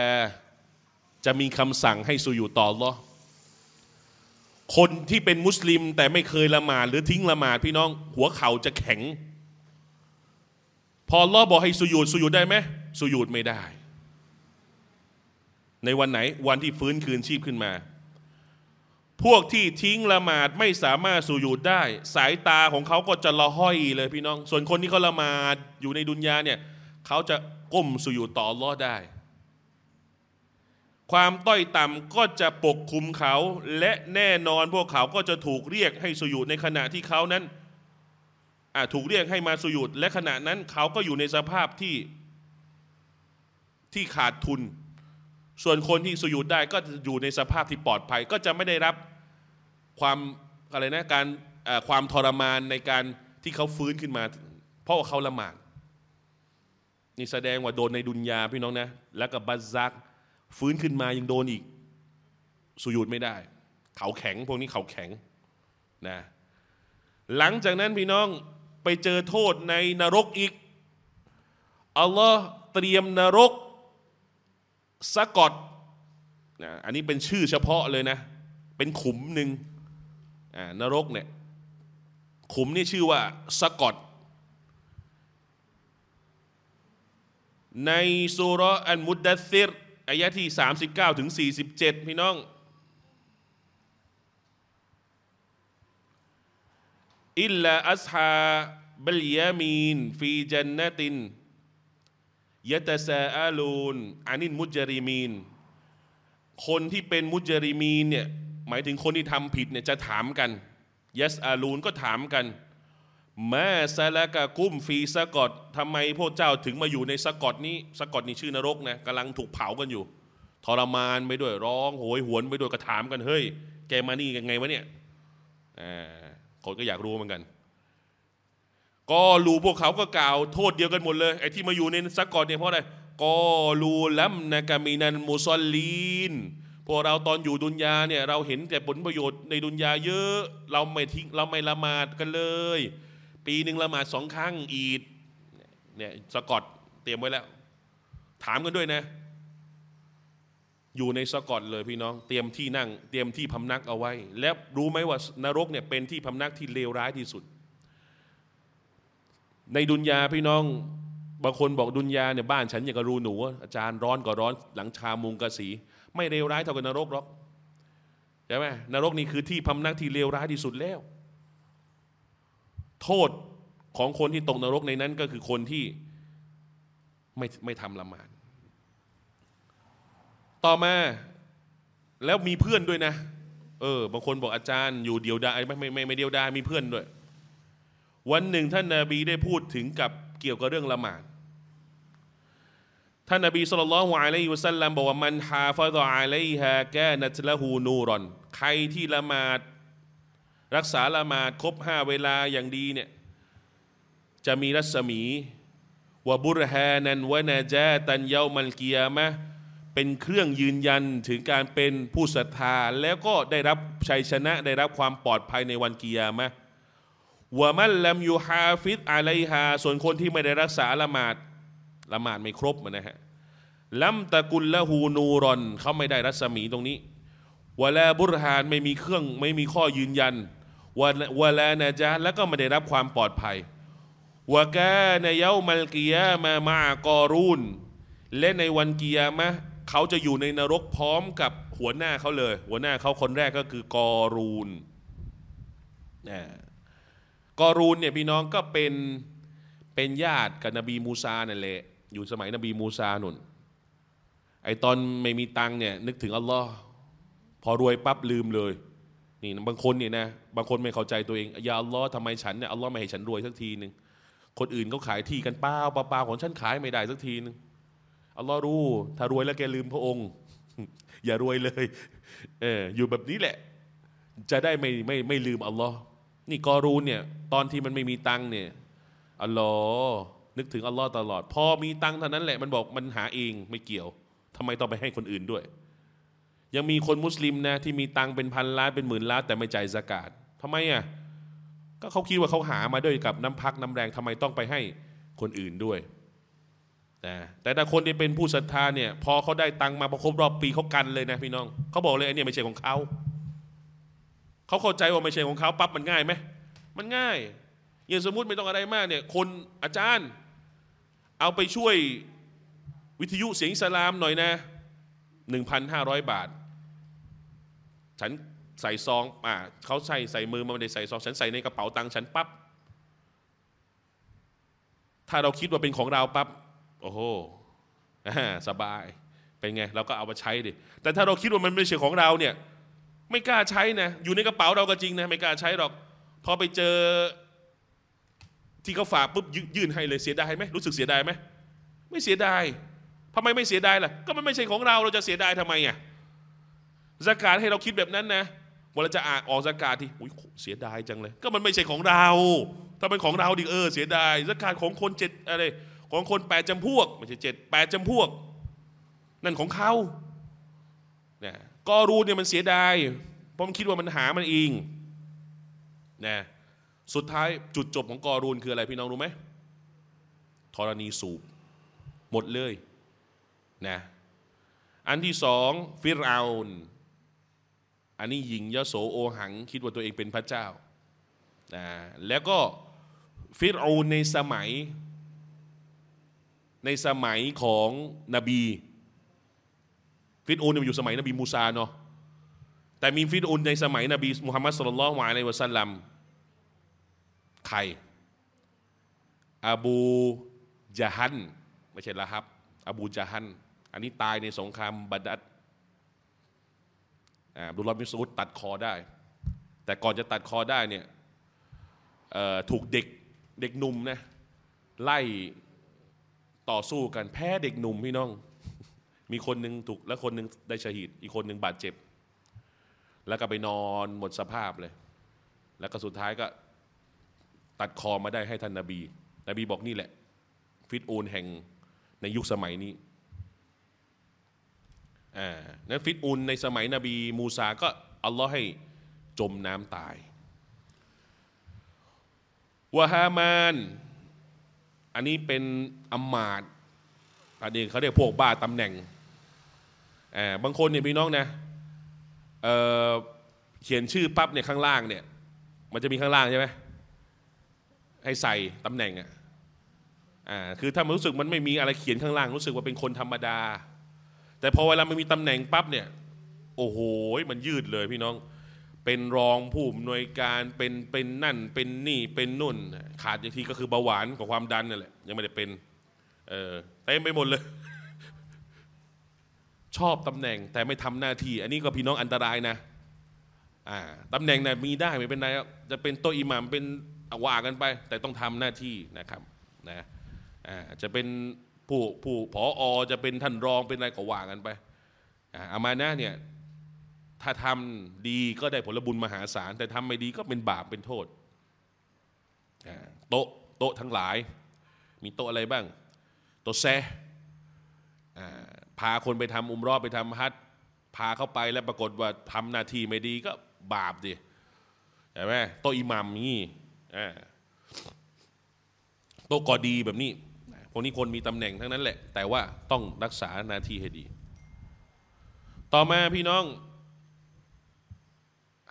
จะมีคำสั่งให้สุยูต่อลอคนที่เป็นมุสลิมแต่ไม่เคยละหมาดหรือทิ้งละหมาดพี่น้องหัวเข่าจะแข็ง พอลอบอกให้สุยูดสุยูดได้ไหมสุยูดไม่ได้ ในวันไหนวันที่ฟื้นคืนชีพขึ้นมา พวกที่ทิ้งละหมาดไม่สามารถสุยูดได้ สายตาของเขาก็จะละห้อยเลยพี่น้อง ส่วนคนที่เขาละหมาดอยู่ในดุนยาเนี่ยเขาจะก้มสุยูดต่อลอได้ความต้อยต่ำก็จะปกคุมเขาและแน่นอนพวกเขาก็จะถูกเรียกให้สุยุดในขณะที่เขานั้นถูกเรียกให้มาสุยุดและขณะนั้นเขาก็อยู่ในสภาพที่ที่ขาดทุน ส่วนคนที่สุยุดได้ก็อยู่ในสภาพที่ปลอดภัย ก็จะไม่ได้รับความอะไรนะการความทรมานในการที่เขาฟื้นขึ้นมา เพราะว่าเขาละหมาดนี่แสดงว่าโดนในดุนยาพี่น้องนะ แล้วกับบาซักฟื้นขึ้นมายังโดนอีก สุยุดไม่ได้ เขาแข็ง พวกนี้เขาแข็งนะหลังจากนั้นพี่น้องไปเจอโทษในนรกอีก อัลลอฮ์เตรียมนรกสะกดนะอันนี้เป็นชื่อเฉพาะเลยนะ เป็นขุมหนึ่งนรกเนี่ย ขุมนี่ชื่อว่าสะกด ในสุรอันมุดดัซิรอายะที่ 39 ถึง 47 พี่น้อง อิลลาอัสฮาบลยามีนฟีจันนติน ยะตะซาอาลูนอานินมุจริมีน คนที่เป็นมุจริมีนเนี่ยหมายถึงคนที่ทำผิดเนี่ยจะถามกันยัสอาลูนก็ถามกันแม่ซาลากะกุ้มฟีสะกอดทำไม พวกเจ้าถึงมาอยู่ในสะกอดนี้สะกอดนี้ชื่อนรกนะกำลังถูกเผากันอยู่ ทรมานไปด้วยร้องโหยหวนไปด้วยกระถามกันเฮ้ยแกมานี่ยังไงวะเนี่ยคนก็อยากรู้เหมือนกันก็รู้พวกเขาก็กล่าวโทษเดียวกันหมดเลยไอ้ที่มาอยู่ในสะกอดเนี่ยเพราะอะไรก็รู้ลัมนะกามีนันมุซลีน พวกเราตอนอยู่ดุนยาเนี่ยเราเห็นแต่ผลประโยชน์ในดุนยาเยอะเราไม่ทิ้งเราไม่ละหมาดกันเลยปีหนึ่งละหมาดสองครั้ง อีดเนี่ยสกอตเตรียมไว้แล้ว ถามกันด้วยนะ อยู่ในสกอตเลยพี่น้อง เตรียมที่นั่งเตรียมที่พำนักเอาไว้ แล้วรู้ไหมว่านรกเนี่ยเป็นที่พำนักที่เลวร้ายที่สุด ในดุนยาพี่น้องบางคนบอกดุนยาเนี่ยบ้านฉันอย่างกระรูหนู อาจารย์ร้อนก็ร้อนหลังชามุงกระสี ไม่เลวร้ายเท่ากับนรกหรอกใช่ไหมนรกนี่คือที่พำนักที่เลวร้ายที่สุดแล้วโทษของคนที่ตกนรกในนั้นก็คือคนที่ไม่ไม่ทำละหมาดต่อมาแล้วมีเพื่อนด้วยนะ เออบางคนบอกอาจารย์อยู่เดียวดายไม่ไม่ไม่เดียวดายมีเพื่อนด้วย วันหนึ่งท่านนาบีได้พูดถึงกับเกี่ยวกับเรื่องละหมาดท่านนาบีสุลต่านวะลัยฮิวะซัลลัมบอกว่ามันฮาฟะตออาลยฮะแกนัตละฮูนูรอนใครที่ละหมาดรักษาละหมาด ครบห้าเวลาอย่างดีเนี่ยจะมีรัศมีวบุรฮานันวนาจาตันเยามันเกียมะเป็นเครื่องยืนยันถึงการเป็นผู้ศรัทธาแล้วก็ได้รับชัยชนะ ได้รับความปลอดภัยในวันเกียมะวะมัลลัมยูฮาฟิดอะไลฮาส่วนคนที่ไม่ได้รักษาละหมาดละหมาดไม่ครบนะฮะลัมตะกุลละหูนูรอนเขาไม่ได้รัศมีตรงนี้วะลาบุรฮานไม่มีเครื่องไม่มีข้อยืนยันวะวลานะจะแล้วก็ไม่ได้รับความปลอดภัยวะกในเย้ามัลกิยามามากอรูน และในวันกิยามะเขาจะอยู่ในนรกพร้อมกับหัวหน้าเขาเลย หัวหน้าเขาคนแรกก็คือ กอรูนนะกอรูนเนี่ยพี่น้องก็เป็น เป็นญาติกับนบีมูซานั่นแหละอยู่สมัยนบีมูซานุนไอตอนไม่มีตังเนี่ยนึกถึงอัลลอฮ์พอรวยปั๊บลืมเลยนี่บางคนเนี่ยนะบางคนไม่เข้าใจตัวเอง อย่าอัลลอฮ์ทำไมฉันเนี่ยอัลลอฮ์ไม่ให้ฉันรวยสักทีหนึ่งคนอื่นเขาขายที่กันเปล่าเปล่าของฉันขายไม่ได้สักทีหนึ่งอัลลอฮ์รู้ ถ้ารวยแล้วแกลืมพระองค์ อย่ารวยเลย เออ อยู่แบบนี้แหละ จะได้ไม่ไม่ไม่ลืมอัลลอฮ์นี่กอรูนเนี่ย ตอนที่มันไม่มีตังเนี่ย อัลลอฮ์นึกถึงอัลลอฮ์ตลอด พอมีตังเท่านั้นแหละมันบอกมันหาเองไม่เกี่ยว ทำไมต้องไปให้คนอื่นด้วยยังมีคนมุสลิมนะที่มีตังเป็นพันล้านเป็นหมื่นล้านแต่ไม่จ่ายสกาดทำไมอ่ะ ก็เขาคิดว่าเขาหามาด้วยกับน้ำพักน้ำแรงทำไมต้องไปให้คนอื่นด้วยนะแต่แต่คนที่เป็นผู้ศรัทธาเนี่ยพอเขาได้ตังมาพอครบรอบปีเขากันเลยนะพี่น้อง เขาบอกเลยไอ้นี่ไม่ใช่ของเขา เขาเข้าใจว่าไม่ใช่ของเขาปั๊บมันง่ายไหมมันง่าย อย่างสมมุติไม่ต้องอะไรมากเนี่ยคนอาจารย์ เอาไปช่วยวิทยุเสียงสลามหน่อยนะหหนนึ่งพั้าร้อยบาทฉันใส่ซองอ่าเขาใส่ใส่มือมาไม่ได้ใส่ซองฉันใส่ในกระเป๋าตังค์ฉันปับ๊บถ้าเราคิดว่าเป็นของเราปับ๊บโอ้โหสบายเป็นไง เราก็เอามาใช้ดิแต่ถ้าเราคิดว่ามันไม่ใช่ของเราเนี่ยไม่กล้าใช้นะ อยู่ในกระเป๋าเราก็จริงนะไม่กล้าใช้หรอกพอไปเจอที่เขาฝากปุ๊บยื่นให้เลยเสียดายไหมรู้สึกเสียดายไหมไม่เสียดายทำไมไม่เสียดายล่ะก็มันไม่ใช่ของเราเราจะเสียดายทำไมอ่ะสกาดให้เราคิดแบบนั้นนะเวลาจะอ่านออกสกาดที่อุ้ยเสียดายจังเลย ก็มันไม่ใช่ของเรา ถ้าเป็นของเราดิเออ เสียดายสกาดของคนเจ็ดอะไรของคนแปดจำพวกไม่ใช่เจ็ดแปดจำพวก นั่นของเขานียก็รูนเนี่ยมันเสียดายเพราะมันคิดว่ามันหามันเองนะสุดท้ายจุดจบของกอรูนคืออะไรพี่น้องรู้ไหมธรณีสูบหมดเลยนะอันที่สอง ฟิรเอาน์อันนี้หญิงยโสโอหังคิดว่าตัวเองเป็นพระเจ้านะแล้วก็ ฟิรูนในสมัยในสมัยของนบี ฟิรอูนมันอยู่สมัยนบีมูซาเนาะแต่มีฟิรูนในสมัยนบีมุฮัมมัดสุลลัลวาในลัวะสัลลัมใครอบูจาฮันไม่ใช่ละครับอบูจาฮัน อันนี้ตายในสงครามบาดัดอับดุลลอฮ์มิสูตดตัดคอได้ แต่ก่อนจะตัดคอได้เนี่ยถูกเด็กเด็กหนุ่มนะไล่ต่อสู้กันแพ้เด็กหนุ่มพี่น้อง มีคนหนึ่งถูกและคนหนึ่งได้ชหีดอีกคนหนึ่งบาดเจ็บ แล้วก็ไปนอนหมดสภาพเลย แล้วก็สุดท้ายก็ตัดคอมาได้ให้ท่านนาบีนบีบอกนี่แหละ ฟิตอูนแห่งในยุคสมัยนี้นั้นฟิตอุนในสมัยนบีมูซา ก็อัลลอฮ์ให้จมน้ำตายวะฮามาน อันนี้เป็นอมมาดอันนี้เขาเรียกพวกบ้าตำแหน่ง บางคนเนี่ยพี่น้องนะเเขียนชื่อปั๊บเนี่ยข้างล่างเนี่ย มันจะมีข้างล่างใช่ไหม ให้ใส่ตำแหน่งอ่ะอ่าคือถ้ามันรู้สึกมันไม่มีอะไรเขียนข้างล่าง รู้สึกว่าเป็นคนธรรมดาแต่พอเวลามันมีตำแหน่งปั๊บเนี่ย โอ้โหมันยืดเลยพี่น้องเป็นรองผู้อำนวยการเป็นเป็นนั่น เป็นนี่เป็นนุ่น ขาดอย่างทีก็คือเบาหวานกับความดันนั่นแหละยังไม่ได้เป็น เออเต็มไปหมดเลย ชอบตำแหน่ง แต่ไม่ทำหน้าที่ อันนี้ก็พี่น้องอันตรายนะอ่าตำแหน่งไหนมีได้ไม่เป็นไรจะเป็นโตอิหมามเป็นอว่ากันไปแต่ต้องทำหน้าที่นะครับนะอ่าจะเป็นผู้ผู้ผออจะเป็นท่านรองเป็นอะไรก็ว่ากันไปอามานะเนี่ย ถ้าทำดีก็ได้ผลบุญมหาศาล แต่ทำไม่ดีก็เป็นบาปเป็นโทษโต๊ะโต๊ะทั้งหลาย มีโต๊ะอะไรบ้าง โต๊ะแซพาคนไปทำอุมรอบไปทำฮัทพาเข้าไปแล้วปรากฏว่าทำหน้าที่ไม่ดีก็บาปดิใช่ไหมโต๊ะอิหมัมนี่โต๊ะกอดีแบบนี้พวกนี้คนมีตำแหน่งทั้งนั้นแหละ แต่ว่าต้องรักษาหน้าที่ให้ดี ต่อมาพี่น้อง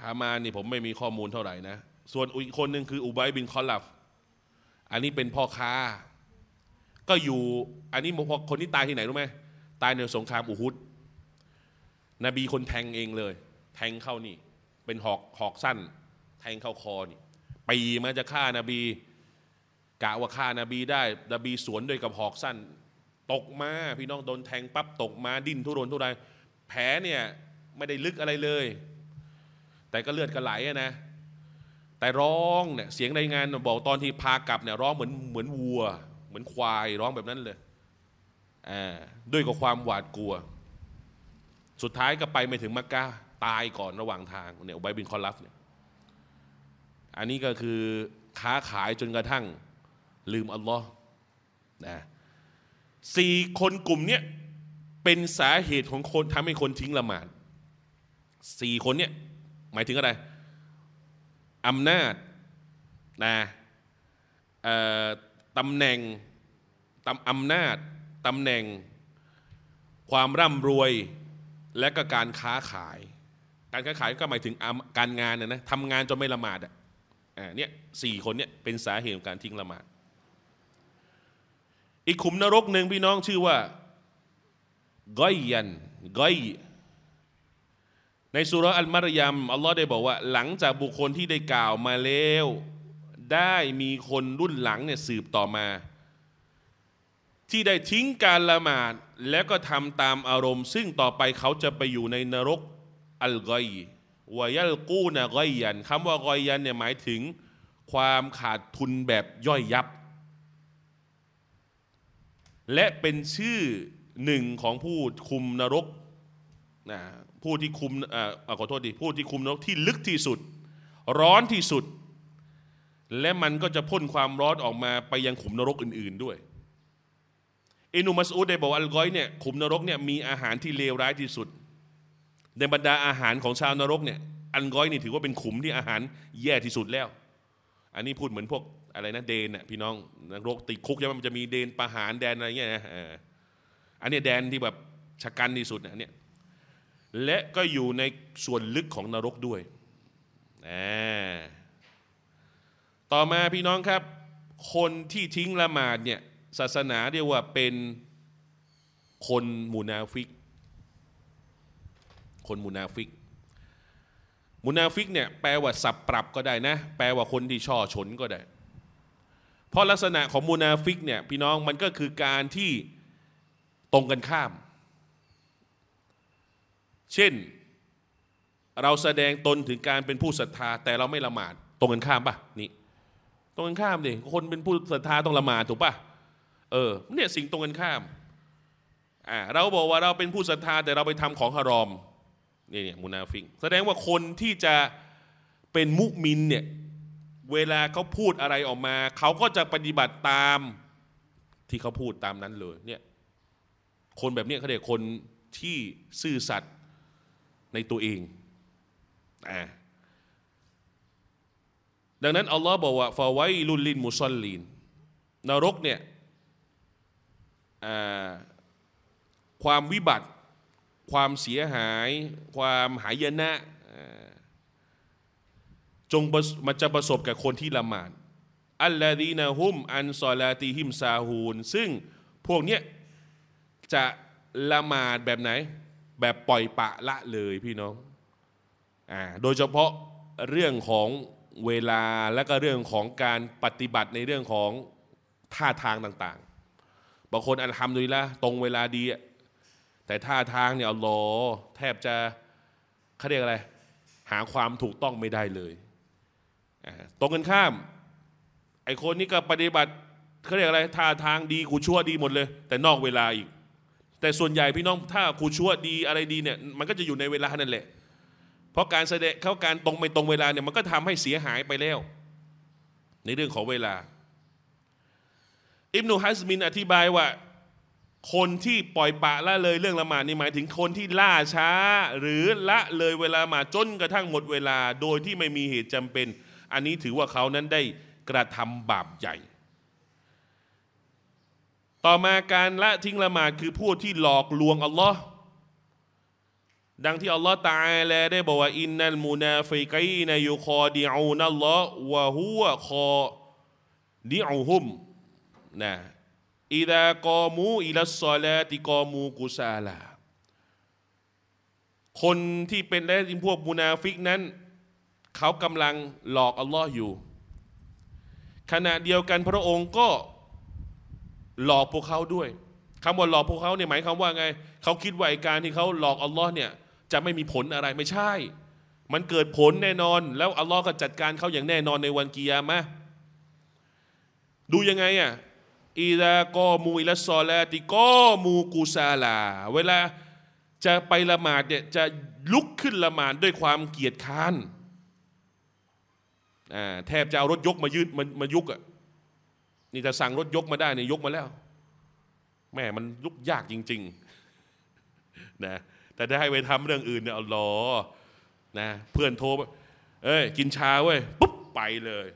ฮามานี่ผมไม่มีข้อมูลเท่าไหร่นะ ส่วนอีกคนหนึ่งคืออุบัยบินคอลับอันนี้เป็นพ่อค้า ก็อยู่อันนี้คนที่ตายที่ไหนรู้ไหมตายในสงครามอุฮุดนบีคนแทงเองเลย แทงเข้านี่เป็นหอกหอกสั้น แทงเข้าคอนี่ปีมาจะฆ่านาบีกะว่าฆ่านาบีได้นบีสวนด้วยกับหอกสั้น ตกมาพี่น้องโดนแทงปั๊บตกมาดิ้นทุรนทุรายแผลเนี่ยไม่ได้ลึกอะไรเลย แต่ก็เลือดกระไหลนะแต่ร้องเนี่ยเสียงรายงานบอกตอนที่พากลับเนี่ยร้องเหมือนเหมือนวัว เหมือนควายร้องแบบนั้นเลยอ่าด้วยกับความหวาดกลัว สุดท้ายก็ไปไม่ถึงมักกะตายก่อนระหว่างทางเนี่ยไบบินคอลัฟเนี่ยอันนี้ก็คือค้าขายจนกระทั่งลืมอัลลอฮ์นะสี่คนกลุ่มเนี้ยเป็นสาเหตุของคนทำให้คนทิ้งละหมาดสี่คนเนี้ยหมายถึงอะไรอำนาจนะตำแหน่งตำอำนาจตำแหน่งความร่ำรวยและก็การค้าขาย การค้าขายก็หมายถึงการงานนะนะทำงานจนไม่ละหมาดอ่ะเนี่ยสี่คนเนี่ยเป็นสาเหตุของการทิ้งละหมาดอีกขุมนรกหนึ่งพี่น้องชื่อว่าก้อยยันก้อยในสุรอัลมารยมอัลลอฮ์ได้บอกว่า หลังจากบุคคลที่ได้กล่าวมาแล้ว ได้มีคนรุ่นหลังเนี่ยสืบต่อมา ที่ได้ทิ้งการละหมาดแล้วก็ทำตามอารมณ์ ซึ่งต่อไปเขาจะไปอยู่ในนรกอัลกอยวายัลกูนะกอยยันคำว่ากอยยันเนี่ยหมายถึงความขาดทุนแบบย่อยยับและเป็นชื่อหนึ่งของผู้คุมนรกนะผู้ที่คุมอขอโทษดิผู้ที่คุมนรกที่ลึกที่สุด ร้อนที่สุด และมันก็จะพ่นความร้อนออกมาไปยังขุมนรกอื่นๆด้วยอินุมัสอูดได้บอกอัลกอยเนี่ยขุมนรกเนี่ยมีอาหารที่เลวร้ายที่สุด ในบรรดาอาหารของชาวนรกเนี่ยอัลกอยนี่ถือว่าเป็นขุมที่อาหารแย่ที่สุดแล้วอันนี้พูดเหมือนพวกอะไรนะเดนน่ะพี่น้องนักรบติดคุกใช่ไหมมันจะมีเดนประหารแดน อะไรเงี้ยนะอันนี้แดนที่แบบชะกันที่สุดนะเนี่ยและก็อยู่ในส่วนลึกของนรกด้วย ต่อมาพี่น้องครับ คนที่ทิ้งละหมาดเนี่ยศาสนาเรียกว่าเป็นคนมูนาฟิก คนมูนาฟิกมุนาฟิกเนี่ยแปลว่าสับปรับก็ได้นะแปลว่าคนที่ช่อฉนก็ได้ เพราะลักษณะของมุนาฟิกเนี่ยพี่น้องมันก็คือการที่ตรงกันข้าม เช่น เราแสดงตนถึงการเป็นผู้ศรัทธา แต่เราไม่ละหมาดตรงกันข้ามปะนี่ตรงกันข้ามดิคนเป็นผู้ศรัทธาต้องละหมาดถูกปะเออเนี่ยสิ่งตรงกันข้ามอ่าเราบอกว่าเราเป็นผู้ศรัทธาแต่เราไปทำของฮารอมนี่เนี่ยมุนาฟิกแสดงว่าคนที่จะเป็นมุมินเนี่ย เวลาเขาพูดอะไรออกมา เขาก็จะปฏิบัติตามที่เขาพูดตามนั้นเลยเนี่ยคนแบบนี้เขาเรียกคนที่ซื่อสัตย์ในตัวเองอ่าดังนั้น อัลลอฮ์บอกว่า ฟาไวลุลินมุซอลลีนนรกเนี่ยความวิบัติความเสียหายความหายนะ จงมันจะประสบกับคนที่ละหมาดอัลลาดีนาฮุม อันซอลาตีฮิมซาฮูนซึ่งพวกเนี้ยจะละหมาดแบบไหน แบบปล่อยปะละเลยพี่น้องอ่าโดยเฉพาะเรื่องของเวลาและก็เรื่องของการปฏิบัติในเรื่องของท่าทางต่าง ๆบางคนอัลฮัมดุลิละ ตรงเวลาดีแต่ท่าทางเนี่ยอัลลอ์แทบจะเขาเรียกอะไร หาความถูกต้องไม่ได้เลยตรงกันข้าม ไอ้คนนี้ก็ปฏิบัติเขาเรียกอะไรท่าทางดีกูชั่วดีหมดเลย แต่นอกเวลาอีก แต่ส่วนใหญ่พี่น้องถ้ากูชั่วดีอะไรดีเนี่ยมันก็จะอยู่ในเวลานั่นแหละ เพราะการแสดงเข้าการตรงไม่ตรงเวลาเนี่ยมันก็ทำให้เสียหายไปแล้ว ในเรื่องของเวลา อิบนุฮัสมินอธิบายว่าคนที่ปล่อยปะละเลยเรื่องละหมาด นี่หมายถึงคนที่ล่าช้า หรือละเลยเวลามาจนกระทั่งหมดเวลาโดยที่ไม่มีเหตุจำเป็น อันนี้ถือว่าเขานั้นได้กระทำบาปใหญ่ ต่อมาการละทิ้งละหมาดคือผู้ที่หลอกลวงอัลลอฮ์ดังที่อัลลอฮ์ตายแลได้บอกว่า อินนัลมูนาฟิกยนายูคอดีอูนัลลอฮ์วะฮุวคอดิอูฮุมนะอิดากอมูอิลัสซอลาติกอมูกุซาลาคนที่เป็นและพวกมูนาฟิกนั้นเขากำลังหลอกอัลลอฮ์อยู่ขณะเดียวกันพระองค์ก็หลอกพวกเขาด้วยคำว่าหลอกพวกเขาเนี่ยหมายความว่าไง เขาคิดว่าการที่เขาหลอกอัลลอฮ์เนี่ยจะไม่มีผลอะไรไม่ใช่ มันเกิดผลแน่นอนแล้ว อัลลอฮ์ก็จัดการเขาอย่างแน่นอนในวันกิยามะ ดูยังไงอ่ะอีลาก็มูอิลซอลาติก็มูกูซาลา เวลาจะไปละหมาดเนี่ยจะลุกขึ้นละหมาดด้วยความเกียจค้านแทบจะเอารถยกมายืดมามายุกอะ่ะนี่จะสั่งรถยกมาได้เนี่ยยกมาแล้ว แม่มันลุกยากจริงๆนะแต่ได้ไปทำเรื่องอื่นเนี่ยเอาลอนะเพื่อนโทรเอ้ยกินชาเว้ยปุ๊บไปเลย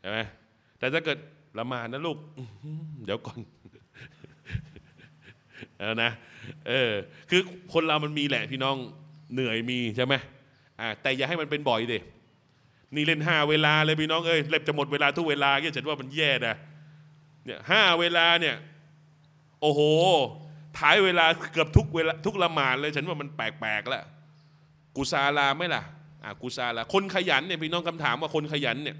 ใช่ไหมแต่ถ้าเกิดละมานะลูกเดี๋ยวก่อนเออนะ เออ คือคนเรามันมีแหละพี่น้องเหนื่อยมีใช่ไหมอ่าแต่อย่าให้มันเป็นบ่อยเดนี่เล่นห้าเวลา เลยพี่น้องเอ้ยเล็บจะหมดเวลาทุกเวลาเนี่ยฉันว่ามันแย่นะเนี่ยห้าเวลาเนี่ย โอ้โหท้ายเวลาเกือบทุกเวลา ทุกละหมาดเลยฉันว่ามันแปลกๆแล้วกูซาลาไหมล่ะอ่ะกูซาลาคนขยันเนี่ยพี่น้องคำถามว่าคนขยันเนี่ย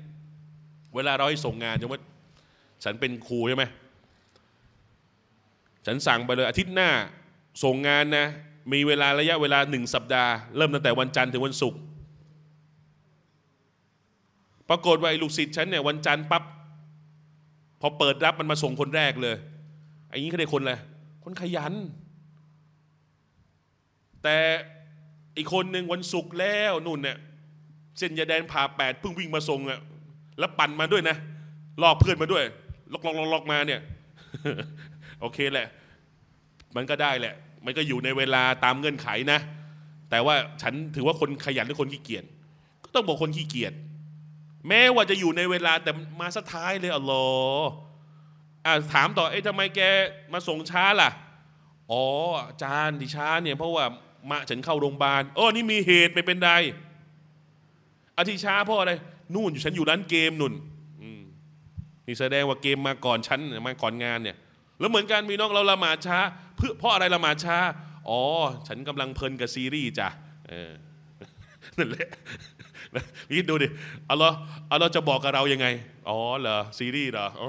เวลาเราให้ส่งงานจะว่าฉันเป็นครูใช่ไหมฉันสั่งไปเลย อาทิตย์หน้า ส่งงานนะ มีเวลาระยะเวลาหนึ่งสัปดาห์ เริ่มตั้งแต่วันจันทร์ถึงวันศุกร์ ปรากฏว่า ไอ้ลูกศิษย์ฉันเนี่ย วันจันทร์ปั๊บพอเปิดรับมันมาส่งคนแรกเลย ไอ้นี้เขาได้คนอะไรคนขยัน แต่อีกคนหนึ่งวันศุกร์แล้วนุ่นเนี่ยเส้นยาแดนผ่าแปดเพิ่งวิ่งมาส่งอะแล้วปั่นมาด้วยนะลอกเพื่อนมาด้วยล็อกล็อกล็อกมาเนี่ย โอเคแหละ มันก็ได้แหละ มันก็อยู่ในเวลาตามเงื่อนไขนะ แต่ว่าฉันถือว่าคนขยันหรือคนขี้เกียจก็ต้องบอกคนขี้เกียจแม้ว่าจะอยู่ในเวลาแต่มาสุดท้ายเลยอ๋ลออ่าถามต่อเอ๊ะทำไมแกมาส่งช้าล่ะ อ๋ออาจารย์ที่ช้าเนี่ย เพราะว่า มาฉันเข้าโรงพยาบาลโอ้นี่มีเหตุไม่เป็นไรอาทิช้าเพราะอะไรนู่นอยู่ฉันอยู่ร้านเกมนุ่นนี่แสดงว่าเกมมาก่อนชั้น มาก่อนงานเนี่ยแล้วเหมือนกันมีน้องเราละหมาดช้าเพื่อเพราะอะไรละหมาดช้า อ๋อ ฉันกำลังเพลินกับซีรีส์จ้ะเออนั่นแหละนี่ดูดิอัลลอฮ์อัลลอฮ์จะบอกกับเรายังไงอ๋อเหรอซีรีส์เหรออ๋อ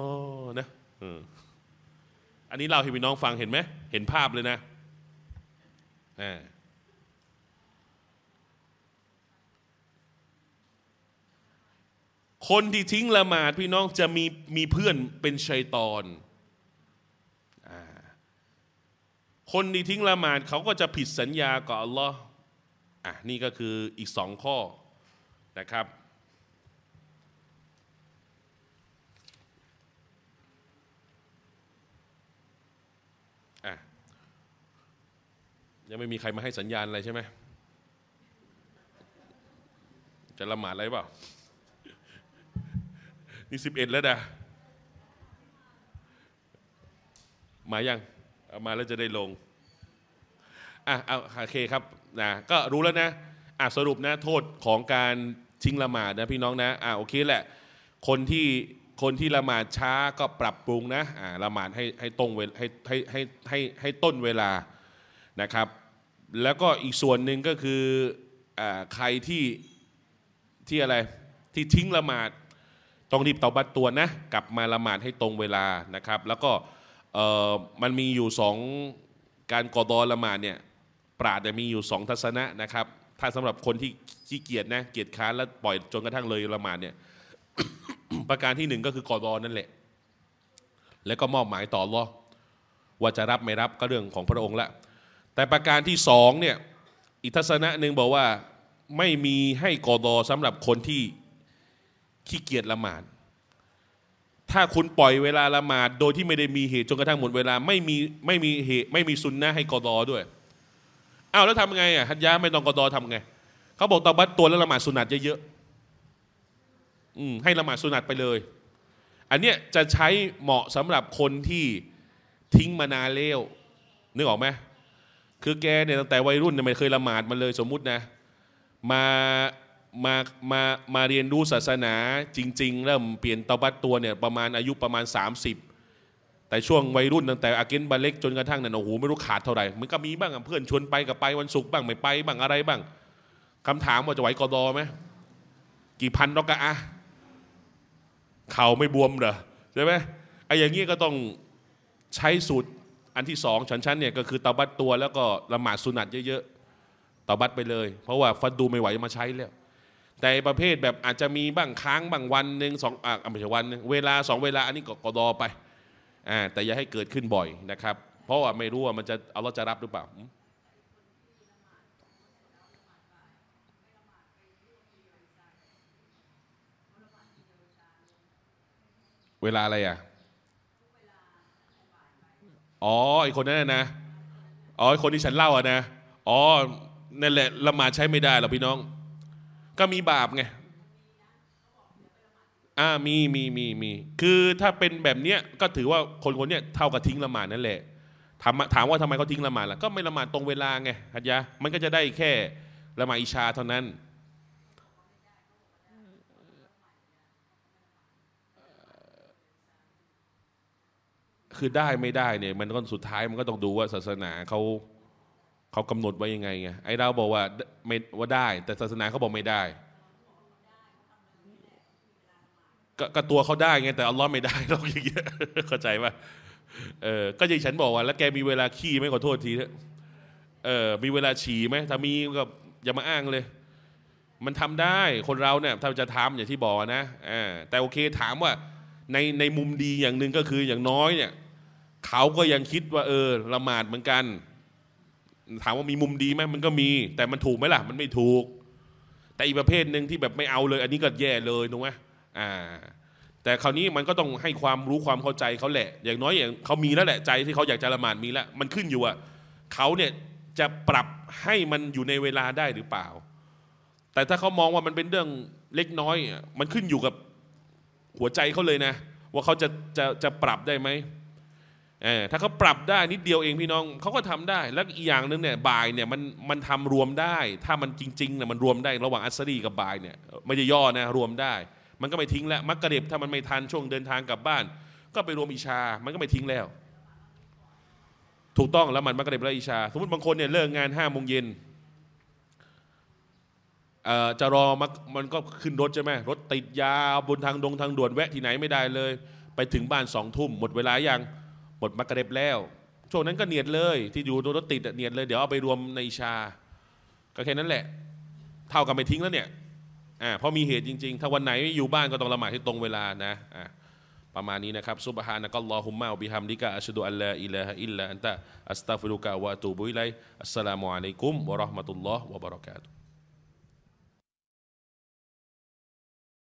นะอันนี้เราให้พี่น้องฟังเห็นไหมเห็นภาพเลยนะอ่าคนที่ทิ้งละหมาด พี่น้องจะมีมีเพื่อนเป็นชัยตอน คนที่ทิ้งละหมาด เขาก็จะผิดสัญญากับอัลลอฮ์อ่ะ นี่ก็คืออีกสองข้อนะครับยังไม่มีใครมาให้สัญญาณอะไรใช่ไหม จะละหมาดอะไรเปล่านี่สิบเอ็ดแล้วนะมายังเอามาแล้วจะได้ลง อ่ะเอาโอเคครับนะก็รู้แล้วนะอ่ะสรุปนะโทษของการทิ้งละหมาด นะพี่น้องนะอ่ะโอเคแหละคนที่คนที่ละหมาดช้าก็ปรับปรุงนะอ่ะละหมาดให้ให้ตรงเวลให้ให้ให้ให้ให้ต้นเวลานะครับ แล้วก็อีกส่วนหนึ่งก็คืออ่าใครที่ที่อะไรที่ทิ้งละหมาดต้องรีบเตาบัตรตัวนะกลับมาละหมาดให้ตรงเวลานะครับ แล้วก็มันมีอยู่สองการกอดอละหมาดเนี่ยปราดมีอยู่สองทัศนะนะครับ ถ้าสำหรับคนที่ขี้เกียจนะเกียจค้านแล้วปล่อยจนกระทั่งเลยละหมาดเนี่ยประการที่หนึ่งก็คือกอดอนั่นแหละ แล้วก็มอบหมายต่อรอว่าจะรับไม่รับก็เรื่องของพระองค์ละแต่ประการที่สองเนี่ยอิทัศนะหนึ่งบอกว่าไม่มีให้กอดอสำหรับคนที่ขี้เกียจละหมาด ถ้าคุณปล่อยเวลาละหมาด โดยที่ไม่ได้มีเหตุจนกระทั่งหมด เวลาไม่มีไม่มีเหตุไม่มีซุนนะให้กอดอด้วยอ้าวแล้วทำไงอ่ะฮัจยาไม่ต้องกอดอทำไงเขาบอกตาบัตตัวแล้วละหมาดสุนัตเยอะๆ อืมให้ละหมาดสุนัตไปเลย อันเนี้ยจะใช้เหมาะสำหรับคนที่ทิ้งมานาเลวนึกออกไหมคือแกเนี่ยตั้งแต่วัยรุ่นเนี่ยไม่เคยละหมาดมาเลย สมมุตินะ มามา มา มาเรียนรู้ศาสนาจริง ๆ เริ่ม เปลี่ยนตบัดตัวเนี่ย ประมาณอายุประมาณ 30 แต่ช่วงวัยรุ่น ตั้งแต่อากินบาเล็กจนกระทั่งเนี่ยโอ้โหไม่รู้ขาดเท่าไหร่มันก็มีบ้าง เพื่อนชวนไปกับไปวันศุกร์บ้าง ไม่ไปบ้าง อะไรบ้าง คำถามว่าจะไหวกอดอไหมกี่พันรอกะอะเข่าไม่บวมเหรอ ใช่ไหมไอ้อย่างงี้ก็ต้องใช้สูตรอันที่สองฉันชั้นเนี่ยก็คือตบัดตัวแล้วก็ละหมาดสุนัตเยอะๆตบัดไปเลย เพราะว่าฟัดดูไม่ไหวมาใช้แล้วแต่ประเภทแบบอาจจะมีบ้างค้างบางวันหนึ่งสองอ่าไม่ใช่วัน เวลาสองเวลาอันนี้ก็กดอไปอ่าแต่อย่าให้เกิดขึ้นบ่อยนะครับ เพราะว่าไม่รู้ว่ามันจะเอาเราจะรับหรือเปล่า เวลาอะไรอ่ะอ๋อไอคนนั้นนะอ๋อไอคนที่ฉันเล่าอ่ะนะอ๋อนั่นแหละละหมาดใช้ไม่ได้หรอพี่น้องก็มีบาปไง อ่า มีมีมีมี คือถ้าเป็นแบบเนี้ย ก็ถือว่าคนคนเนี้ยเท่ากับทิ้งละหมาดนั่นแหละถามถามว่าทำไมเขาทิ้งละหมาดล่ะ ก็ไม่ละหมาดตรงเวลาไงฮัจยะมันก็จะได้แค่ละหมาดอิชาเท่านั้น คือได้ไม่ได้เนี่ย มันก็สุดท้ายมันก็ต้องดูว่าศาสนาเขาเขากำหนดไว้ยังไงไงไอ้เราบอกว่าไม่ว่าได้ แต่ศาสนาเขาบอกไม่ได้ก็ตัวเขาได้ไง แต่อัลลอฮ์ไม่ได้หรอกอย่างเงี้ยเข้าใจป่ะเออก็ยังฉันบอกว่าแล้วแกมีเวลาขี้ไหมขอโทษทีนเออมีเวลาฉี่ไหมถ้ามีก็อย่ามาอ้างเลย มันทำได้คนเราเนี่ย ถ้าจะทำอย่างที่บอกนะแต่โอเค ถามว่าในในมุมดีอย่างหนึ่งก็คืออย่างน้อย เนี่ยเขาก็ยังคิดว่า เออละหมาดเหมือนกันถามว่ามีมุมดีไหมมันก็มี แต่มันถูกไหมล่ะ มันไม่ถูก แต่อีกประเภทหนึ่งที่แบบไม่เอาเลย อันนี้ก็แย่เลยถูกไหมอ่า แต่คราวนี้มันก็ต้องให้ความรู้ความเข้าใจเขาแหละ อย่างน้อยอย่างเขามีแล้วแหละใจที่เขาอยากจะละหมาดมีแล้วมันขึ้นอยู่ว่าเขาเนี่ยจะปรับให้มันอยู่ในเวลาได้หรือเปล่า แต่ถ้าเขามองว่ามันเป็นเรื่องเล็กน้อย มันขึ้นอยู่กับหัวใจเขาเลยนะว่าเขาจะจะจะปรับได้ไหมเออถ้าเขาปรับได้นิดเดียวเองพี่น้องเขาก็ทำได้ แล้วอีกอย่างหนึ่งเนี่ยบ่ายเนี่ยมันมันทำรวมได้ ถ้ามันจริงๆเนี่ยมันรวมได้ระหว่างอัสรีกับบ่ายเนี่ยไม่จะย่อนะรวมได้ มันก็ไม่ทิ้งแล้วมักกะเด็บถ้ามันไม่ทันช่วงเดินทางกลับบ้าน ก็ไปรวมอิชา มันก็ไม่ทิ้งแล้ว ถูกต้องแล้วมันมักกะเด็บและอิชา สมมติบางคนเนี่ยเลิกงานห้าโมงเย็นจะรอมันมันก็ขึ้นรถใช่ไหมรถติดยาวบนทางดงทางด่วนแวะที่ไหนไม่ได้เลย ไปถึงบ้านสองทุ่มหมดเวลายังดมักกะเร็บแล้วช่วงนั้นก็เนียดเลยที่อยู่โดนรถติดเนียดเลยเดี๋ยวเอาไปรวมในชา ก็แค่นั้นแหละ เท่ากับไม่ทิ้งแล้วเนี่ยอ่าพอมีเหตุจริงๆ ถ้าวันไหนอยู่บ้านก็ต้องละหมาดให้ตรงเวลานะอ่าประมาณนี้นะครับซุบฮานะกัลลอฮุมมะบิฮัมดิกะอัชดุอัลลาอิลาฮะอิลลาอันตะอัสตัฟิรุกะวะตูบุอิไลอัสสลามุอะลัยกุมวะราะห์มะตุลลอฮ์วะบะเราะกาตุฮ์